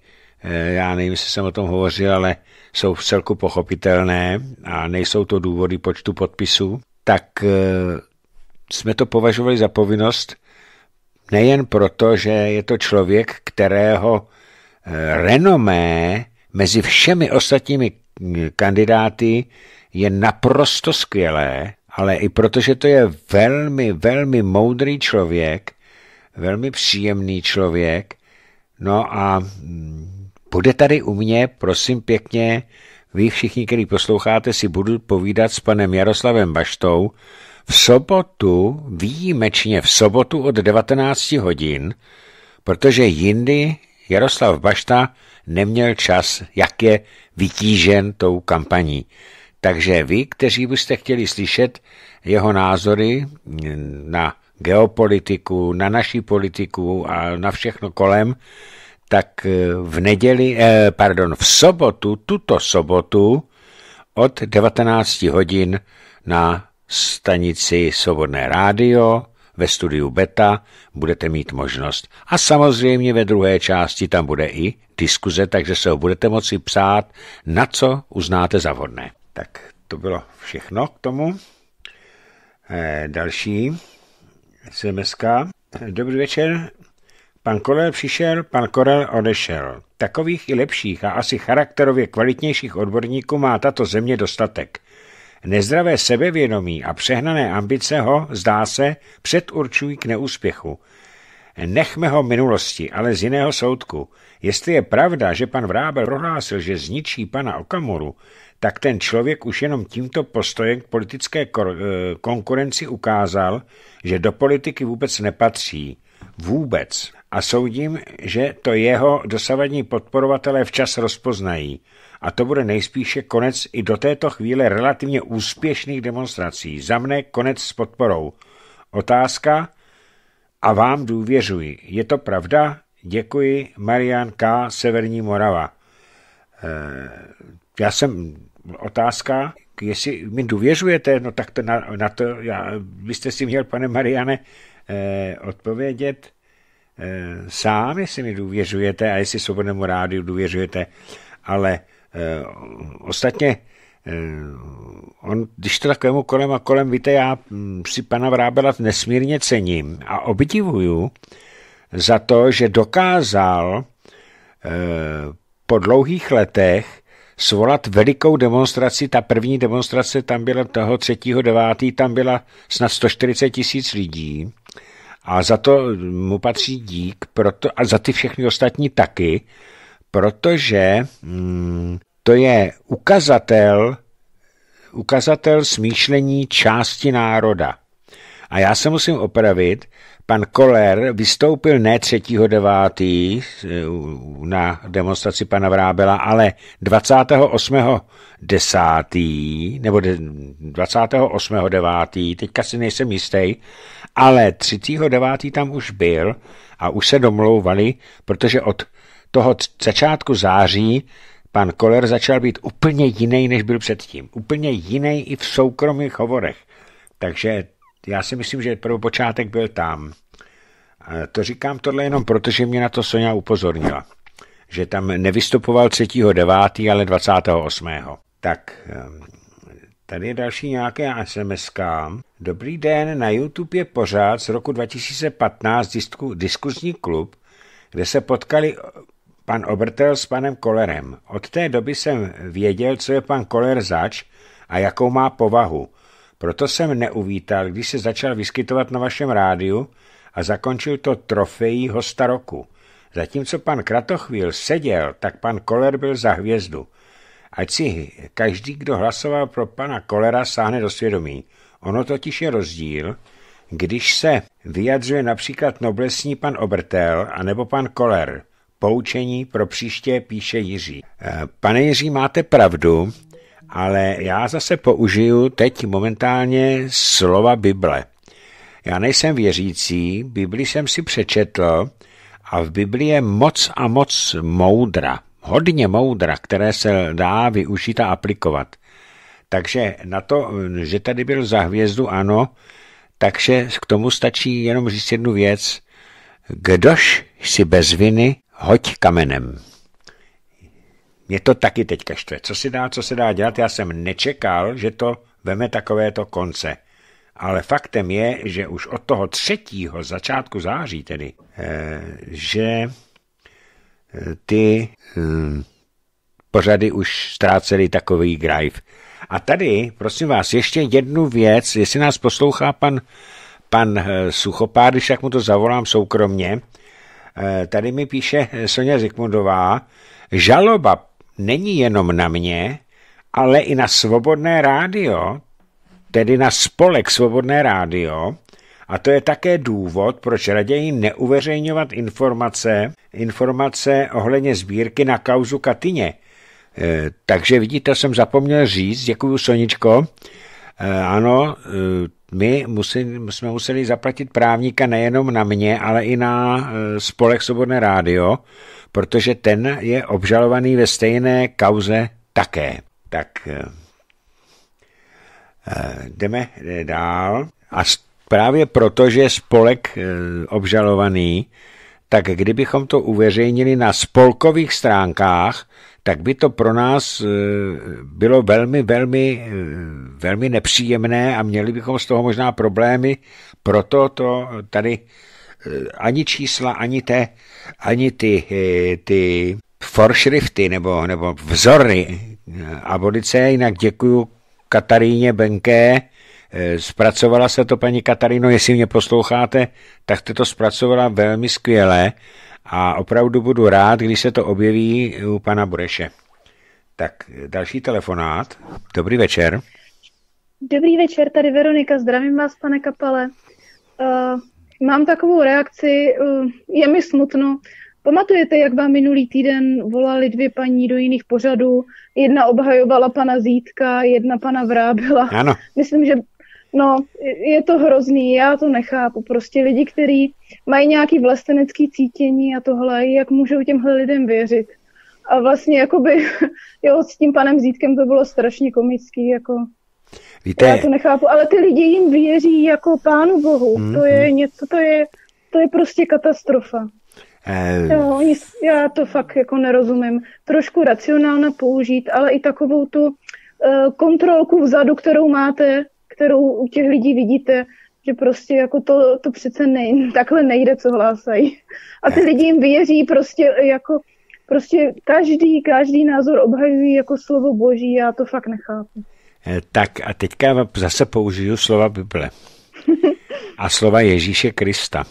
eh, já nevím, jestli jsem o tom hovořil, ale jsou vcelku pochopitelné a nejsou to důvody počtu podpisů, tak eh, jsme to považovali za povinnost Nejen proto, že je to člověk, kterého eh, renomé mezi všemi ostatními mm, kandidáty je naprosto skvělé, ale i protože to je velmi, velmi moudrý člověk, velmi příjemný člověk. No a mm, bude tady u mě, prosím pěkně, vy všichni, kteří posloucháte, si budu povídat s panem Jaroslavem Baštou, v sobotu, výjimečně v sobotu od 19 hodin, protože jindy Jaroslav Bašta neměl čas, jak je vytížen tou kampaní. Takže vy, kteří byste chtěli slyšet jeho názory na geopolitiku, na naší politiku a na všechno kolem, tak v neděli, eh, pardon, v sobotu, tuto sobotu od 19 hodin na stanici Svobodné rádio ve studiu Beta budete mít možnost. A samozřejmě ve druhé části tam bude i diskuze, takže se ho budete moci psát, na co uznáte za vhodné. Tak to bylo všechno k tomu. E, další sms Dobrý večer. Pan Korel přišel, pan Korel odešel. Takových i lepších a asi charakterově kvalitnějších odborníků má tato země dostatek. Nezdravé sebevědomí a přehnané ambice ho, zdá se, předurčují k neúspěchu. Nechme ho minulosti, ale z jiného soudku. Jestli je pravda, že pan Vrábel prohlásil, že zničí pana Okamuru, tak ten člověk už jenom tímto postojem k politické eh, konkurenci ukázal, že do politiky vůbec nepatří. Vůbec. A soudím, že to jeho dosavadní podporovatelé včas rozpoznají a to bude nejspíše konec i do této chvíle relativně úspěšných demonstrací. Za mne konec s podporou. Otázka? A vám důvěřuji. Je to pravda? Děkuji, Marian K., Severní Morava. Eh, já jsem... Otázka? Jestli mi důvěřujete, no tak to na, na to... Já, byste si měl, pane Mariane, eh, odpovědět eh, sám, jestli mi důvěřujete a jestli svobodnému rádiu důvěřujete, ale Eh, ostatně eh, On, když to takovému kolem a kolem, víte, já hm, si pana Vrábela nesmírně cením a obdivuju za to, že dokázal eh, po dlouhých letech svolat velikou demonstraci. Ta první demonstrace tam byla toho 3.9., tam byla snad 140 tisíc lidí a za to mu patří dík proto, a za ty všechny ostatní taky, protože hmm, to je ukazatel, ukazatel smýšlení části národa. A já se musím opravit, pan Koller vystoupil ne 3.9. Eh, na demonstraci pana Vrábela, ale 28.10. nebo 28.9. teďka si nejsem jistý, ale 3.9. tam už byl a už se domlouvali, protože od toho začátku září pan Koller začal být úplně jiný, než byl předtím. Úplně jiný i v soukromých hovorech. Takže já si myslím, že prvopočátek byl tam. A to říkám tohle jenom proto, že mě na to Sonja upozornila. Že tam nevystupoval 3.9., ale 28. Tak ehm, tady je další nějaké sms -ka. Dobrý den, na YouTube je pořád z roku 2015 disku, diskuzní klub, kde se potkali pan Obrtel s panem Kolerem. Od té doby jsem věděl, co je pan Koler zač a jakou má povahu. Proto jsem neuvítal, když se začal vyskytovat na vašem rádiu a zakončil to trofejí hosta roku. Zatímco pan Kratochvíl seděl, tak pan Koler byl za hvězdu. Ať si každý, kdo hlasoval pro pana Kolera, sáhne do svědomí. Ono totiž je rozdíl, když se vyjadřuje například noblesní pan Obrtel anebo pan Koler – poučení pro příště píše Jiří. Eh, pane Jiří, máte pravdu, ale já zase použiju teď momentálně slova Bible. Já nejsem věřící, Bibli jsem si přečetl a v Bibli je moc a moc moudra, hodně moudra, které se dá využít a aplikovat. Takže na to, že tady byl za hvězdu, ano, takže k tomu stačí jenom říct jednu věc. Kdož si bez viny hoď kamenem. Mě to taky teďka štve. Co se dá, co se dá dělat? Já jsem nečekal, že to veme takovéto konce. Ale faktem je, že už od toho třetího začátku září tedy, eh, že eh, ty hm, pořady už ztrácely takový grajv. A tady, prosím vás, ještě jednu věc, jestli nás poslouchá pan, pan eh, Suchopár, když tak mu to zavolám soukromně, Eh, tady mi píše Sonja Zikmundová, žaloba není jenom na mě, ale i na Svobodné rádio, tedy na spolek Svobodné rádio, a to je také důvod, proč raději neuveřejňovat informace, informace ohledně sbírky na kauzu Katyně. Eh, takže vidíte, jsem zapomněl říct, děkuju Soničko, eh, ano, my museli, jsme museli zaplatit právníka nejenom na mě, ale i na eh, Spolek Svobodné rádio, protože ten je obžalovaný ve stejné kauze také. Tak eh, eh, jdeme dál. A právě proto, že je spolek obžalovaný, tak kdybychom to uveřejnili na spolkových stránkách, tak by to pro nás eh, bylo velmi, velmi, eh, velmi nepříjemné a měli bychom z toho možná problémy. Proto to tady eh, ani čísla, ani, te, ani ty, ty foršrifty nebo, nebo vzory abolice, jinak děkuju Kataríně Benké, zpracovala se to paní Katarino, jestli mě posloucháte, tak jste to zpracovala velmi skvěle a opravdu budu rád, když se to objeví u pana Bureše. Tak další telefonát. Dobrý večer. Dobrý večer, tady Veronika, zdravím vás, pane Kapale. Uh, mám takovou reakci, uh, je mi smutno. Pamatujete, jak vám minulý týden volali dvě paní do jiných pořadů? Jedna obhajovala pana Zítka, jedna pana Vrábila. Ano. Myslím, že No, je to hrozný, já to nechápu. Prostě lidi, kteří mají nějaký vlastenecký cítění a tohle, jak můžou těmhle lidem věřit. A vlastně jakoby, jo, s tím panem Zítkem to bylo strašně komický, jako. Víte. Já to nechápu, ale ty lidi jim věří jako pánu bohu. Mm-hmm. To je mhm. něco, to je, to je prostě katastrofa. Eh. Jo, oni, já to fakt jako nerozumím. Trošku racionálna použít, ale i takovou tu eh, kontrolku vzadu, kterou máte, kterou u těch lidí vidíte, že prostě jako to, to přece nej, takhle nejde, co hlásají. A ty lidi jim věří prostě jako prostě každý, každý názor obhajují jako slovo boží, já to fakt nechápu. Eh, tak a teďka zase použiju slova Bible a slova Ježíše Krista.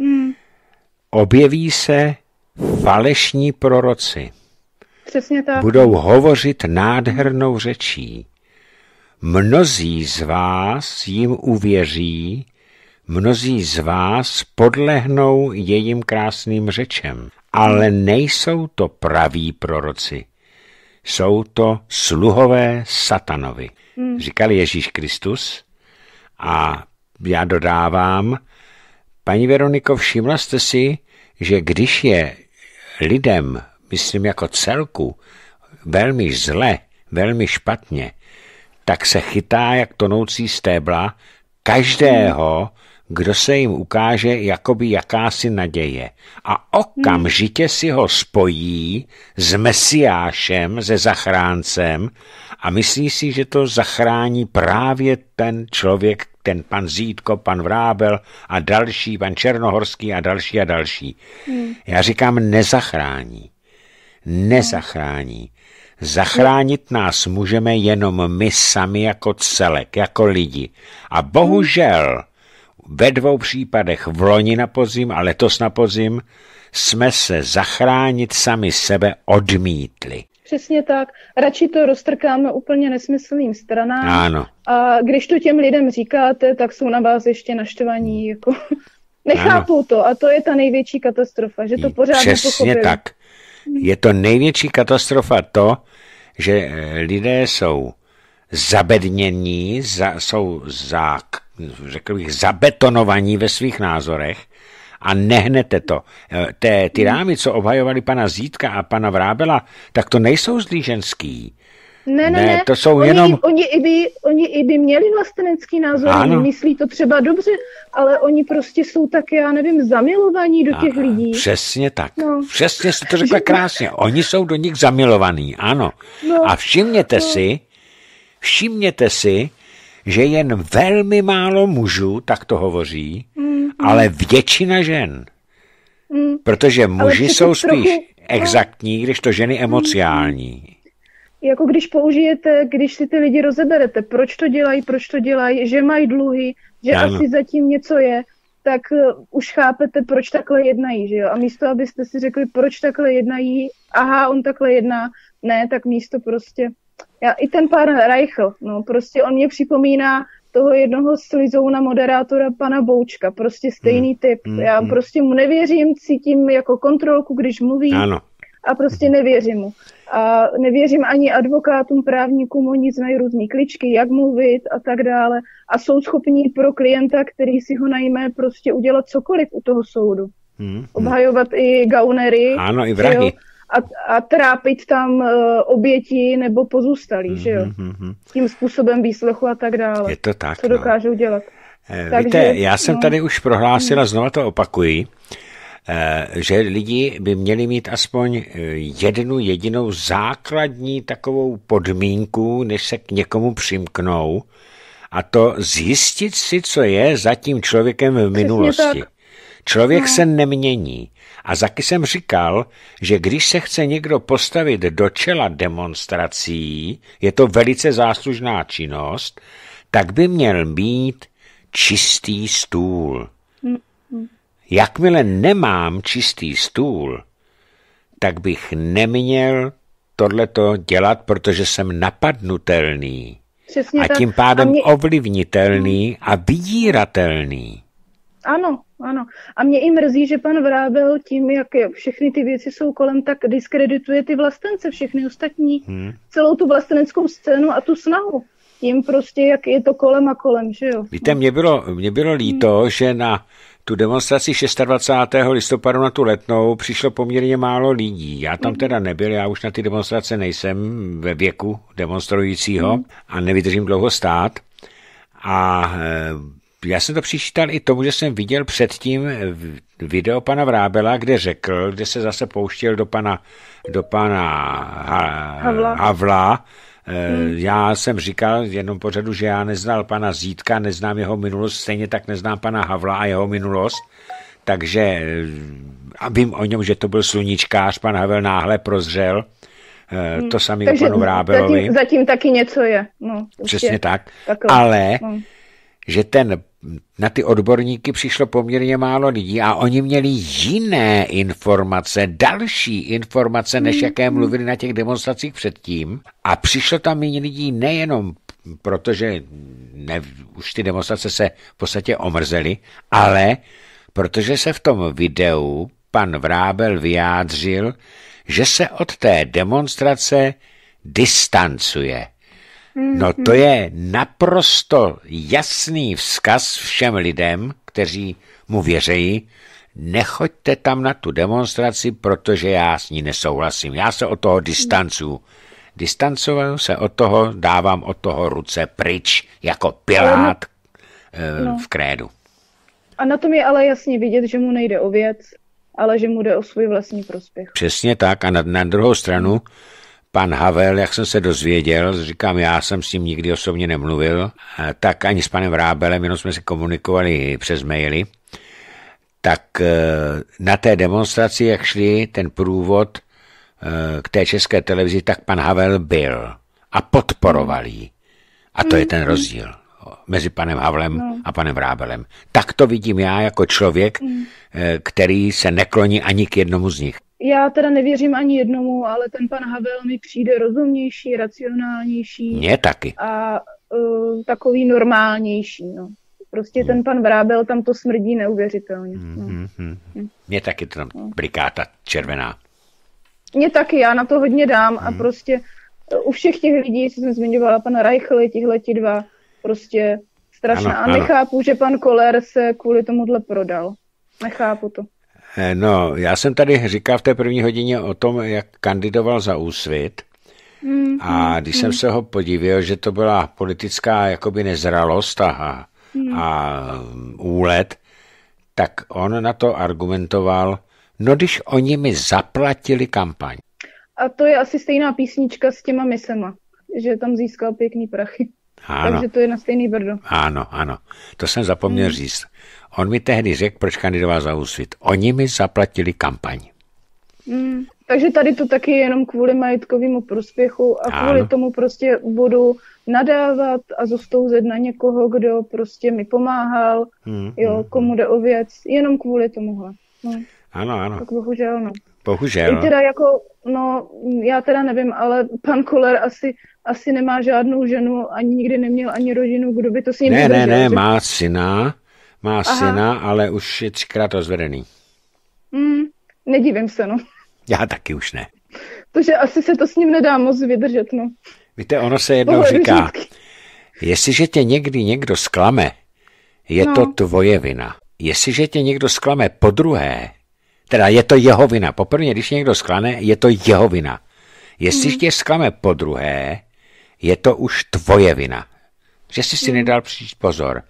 Hmm. Objeví se falešní proroci. Přesně tak. Budou hovořit nádhernou řečí. Mnozí z vás jim uvěří, mnozí z vás podlehnou jejím krásným řečem, ale nejsou to praví proroci. Jsou to sluhové satanovi, hmm. říkal Ježíš Kristus. A já dodávám, paní Veroniko, všimla jste si, že když je lidem, myslím jako celku, velmi zle, velmi špatně, tak se chytá jak tonoucí stébla každého, kdo se jim ukáže jakoby jakási naděje. A okamžitě si ho spojí s mesiášem, se zachráncem a myslí si, že to zachrání právě ten člověk, ten pan Zítko, pan Vrábel a další, pan Černohorský a další a další. Hmm. Já říkám, nezachrání. Nezachrání. Zachránit nás můžeme jenom my sami jako celek, jako lidi. A bohužel ve dvou případech, v loni na pozim a letos na pozim jsme se zachránit sami sebe odmítli. Přesně tak. Radši to roztrkáme úplně nesmyslným stranám. Ano. A když to těm lidem říkáte, tak jsou na vás ještě naštvaní. Jako. Nechápou ano. to a to je ta největší katastrofa, že to pořád Přesně nepochopili. tak je to největší katastrofa to, že eh, lidé jsou zabednění, za, jsou za, řekl bych, zabetonovaní ve svých názorech a nehnete to. Eh, té, ty rámy, co obhajovali pana Zítka a pana Vrábela, tak to nejsou zlí ženský. Ne, ne, ne, to jsou oni, jenom... Oni i, by, oni i by měli vlastenecký názor, ano. myslí to třeba dobře, ale oni prostě jsou tak, já nevím, zamilovaní do těch ano, lidí. Přesně tak. No. Přesně jste to řekla krásně. Oni jsou do nich zamilovaní, ano. No. A všimněte no. si, všimněte si, že jen velmi málo mužů tak to hovoří, mm, mm. ale většina žen. Mm. Protože muži jsou spíš trochu... No. exaktní, když to ženy mm, mm. emociální. Mm jako když použijete, když si ty lidi rozeberete, proč to dělají, proč to dělají, že mají dluhy, že ano. asi zatím něco je, tak eh, už chápete, proč takhle jednají, že jo? A místo, abyste si řekli, proč takhle jednají, aha, on takhle jedná, ne, tak místo prostě... Já, I ten pán Reichl, no, prostě on mě připomíná toho jednoho slizou na moderátora pana Boučka, prostě stejný hmm. typ. Hmm. Já hmm. prostě mu nevěřím, cítím jako kontrolku, když mluví. Ano, a prostě nevěřím mu. A nevěřím ani advokátům, právníkům, oni znají různé kličky, jak mluvit a tak dále. A jsou schopní pro klienta, který si ho najme, prostě udělat cokoliv u toho soudu. Hmm, hmm. Obhajovat i gaunery. Ano, i vrahy. Jo? a, a trápit tam eh, oběti nebo pozůstalí, mm že jo? Hmm, hmm, hmm. Tím způsobem výslechu a tak dále. Je to tak, Co no. dokážou dělat. Eh, víte, Takže, já jsem no. tady už prohlásila, znova to opakuji, Eh, že lidi by měli mít aspoň eh, jednu jedinou základní takovou podmínku, než se k někomu přimknou, a to zjistit si, co je za tím člověkem v minulosti. Člověk no. se nemění. A zaky jsem říkal, že když se chce někdo postavit do čela demonstrací, je to velice záslužná činnost, tak by měl být čistý stůl. Jakmile nemám čistý stůl, tak bych neměl tohleto dělat, protože jsem napadnutelný. Přesně a tak. tím pádem a mě... ovlivnitelný a vydíratelný. Ano, ano. A mě i mrzí, že pan Vrábel tím, jak všechny ty věci jsou kolem, tak diskredituje ty vlastence, všechny ostatní, hmm. celou tu vlasteneckou scénu a tu snahu. Tím prostě, jak je to kolem a kolem, že jo. Víte, mě bylo, mě bylo líto, hmm. že na tu demonstraci 26. listopadu na tu letnou přišlo poměrně málo lidí. Já tam mhm. teda nebyl, já už na ty demonstrace nejsem ve věku demonstrujícího a nevydržím dlouho stát. A eh, já jsem to přičítal i tomu, že jsem viděl předtím video pana Vrábela, kde řekl, kde se zase pouštěl do pana, do pana ha, Havla. Havla Hmm. Eh, já jsem říkal v jednom pořadu, že já neznal pana Zítka, neznám jeho minulost, stejně tak neznám pana Havla a jeho minulost, takže eh, a vím o něm, že to byl sluníčkář, pan Havel náhle prozřel, eh, to samý hmm. panu Vrábelovi. Zatím, zatím taky něco je. No, prostě Přesně je tak, Takhle. ale no že ten, na ty odborníky přišlo poměrně málo lidí a oni měli jiné informace, další informace, než jaké mhm. mluvili na těch demonstracích předtím. A přišlo tam méně lidí nejenom protože ne, už ty demonstrace se v podstatě omrzely, ale protože se v tom videu pan Vrábel vyjádřil, že se od té demonstrace distancuje. No to je naprosto jasný vzkaz všem lidem, kteří mu věřejí, nechoďte tam na tu demonstraci, protože já s ní nesouhlasím. Já se od toho distancuju. Distancuju se od toho, dávám od toho ruce pryč, jako pilát eh, no. v krédu. A na tom je ale jasně vidět, že mu nejde o věc, ale že mu jde o svůj vlastní prospěch. Přesně tak a na, na druhou stranu pan Havel, jak jsem se dozvěděl, říkám, já jsem s ním nikdy osobně nemluvil, tak ani s panem Rábelem, jenom jsme se komunikovali přes maily, tak eh, na té demonstraci, jak šli ten průvod eh, k té české televizi, tak pan Havel byl a podporoval ji. A to je ten mhm. rozdíl mezi panem Havlem no. a panem Rábelem. Tak to vidím já jako člověk, mhm. eh, který se nekloní ani k jednomu z nich. Já teda nevěřím ani jednomu, ale ten pan Havel mi přijde rozumnější, racionálnější. Mně taky. A uh, takový normálnější, no. Prostě mm. ten hmm. pan Vrábel tam to smrdí neuvěřitelně. No. Hmm, hmm, hmm. taky to tam no. brikáta červená. Mně taky, já na to hodně dám hmm. a prostě e, u všech těch lidí, co jsem zmiňovala, pan Reichl, tihle ti dva, prostě strašná. Ano, ano. A nechápu, že pan Koller se kvůli tomuhle prodal. Nechápu to. Eh, no, já jsem tady říkal v té první hodině o tom, jak kandidoval za úsvit. Mm, a mhm. když jsem se ho podíval, že to byla politická jakoby nezralost a, mm. a úlet, tak on na to argumentoval, no když oni mi zaplatili kampaň. A to je asi stejná písnička s těma misema, že tam získal pěkný prachy. Ano. Takže to je na stejný brdo. Ano, ano. To jsem zapomněl hmm. říct. On mi tehdy řekl, proč kandidoval za úsvit. Oni mi zaplatili kampaň. Hmm. Takže tady to taky jenom kvůli majetkovému prospěchu a ano. kvůli tomu prostě budu nadávat a zostouzet na někoho, kdo prostě mi pomáhal, hmm, jo, hmm, komu hmm. jde o věc, jenom kvůli tomuhle. No. Ano, ano. Tak bohužel, no. Bohužel. I teda jako, no, já teda nevím, ale pan Koller asi, asi nemá žádnou ženu, ani nikdy neměl ani rodinu, kdo by to s ním Ne, ne, ne, má syna, má Aha. syna, ale už je třikrát rozvedený. Mm, nedivím se, no. Já taky už ne. Protože asi se to s ním nedá moc vydržet, no. Víte, ono se jednou Pohledu říká, vždycky. jestliže tě někdy někdo sklame, je no. to tvoje vina. Jestliže tě někdo sklame po druhé, Teda je to jeho vina. Poprvé, když někdo sklane, je to jeho vina. Jestli mm. tě sklame po druhé, je to už tvoje vina. Že jsi si hmm. nedal přijít pozor.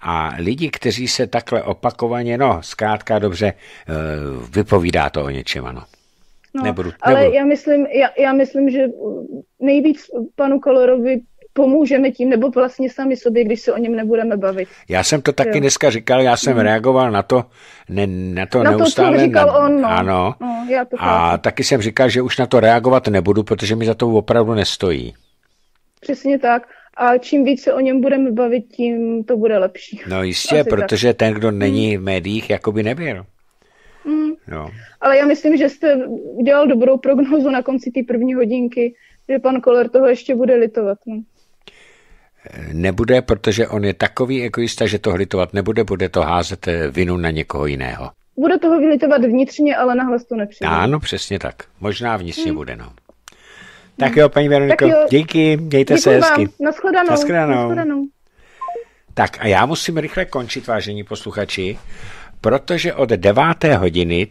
A lidi, kteří se takhle opakovaně, no, zkrátka dobře, eh, vypovídá to o něčem, ano. No, nebudu, ale nebudu. Já, myslím, já, já myslím, že nejvíc panu Kolorovi pomůžeme tím, nebo vlastně sami sobě, když se o něm nebudeme bavit. Já jsem to taky jo. dneska říkal, já jsem mm. reagoval na to, ne, na to na neustále. Na to, co říkal na, on, no. Ano. No, já to a chápu. taky jsem říkal, že už na to reagovat nebudu, protože mi za to opravdu nestojí. Přesně tak. A čím víc se o něm budeme bavit, tím to bude lepší. No jistě, Asi protože tak. ten, kdo mhm. není v médiích, jako by nebyl. Mm. No. Ale já myslím, že jste udělal dobrou prognozu na konci té první hodinky, že pan Koller toho ještě bude litovat. No nebude, protože on je takový egoista, že to hlitovat nebude, bude to házet eh, vinu na někoho jiného. Bude toho vylitovat vnitřně, ale nahlas to nepřijde. Ano, přesně tak. Možná vnitřně hmm. bude, no. Tak hmm. jo, paní Veroniko, jo. díky, dějte Děkuji se hezky. Vám. Naschledanou. Naschledanou. Naschledanou. Tak a já musím rychle končit, vážení posluchači, protože od 9. hodiny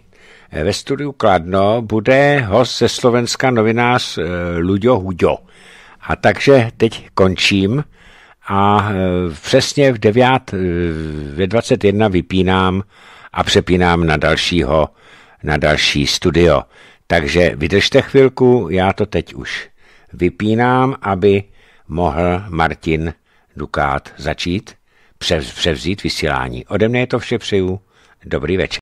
eh, ve studiu Kladno bude host ze Slovenska novinář eh, Luďo Huďo. A takže teď končím a e, přesně v 9, e, ve 21 vypínám a přepínám na dalšího, na další studio. Takže vydržte chvilku, já to teď už vypínám, aby mohl Martin Dukát začít převzít vysílání. Ode mne je to vše přeju. Dobrý večer.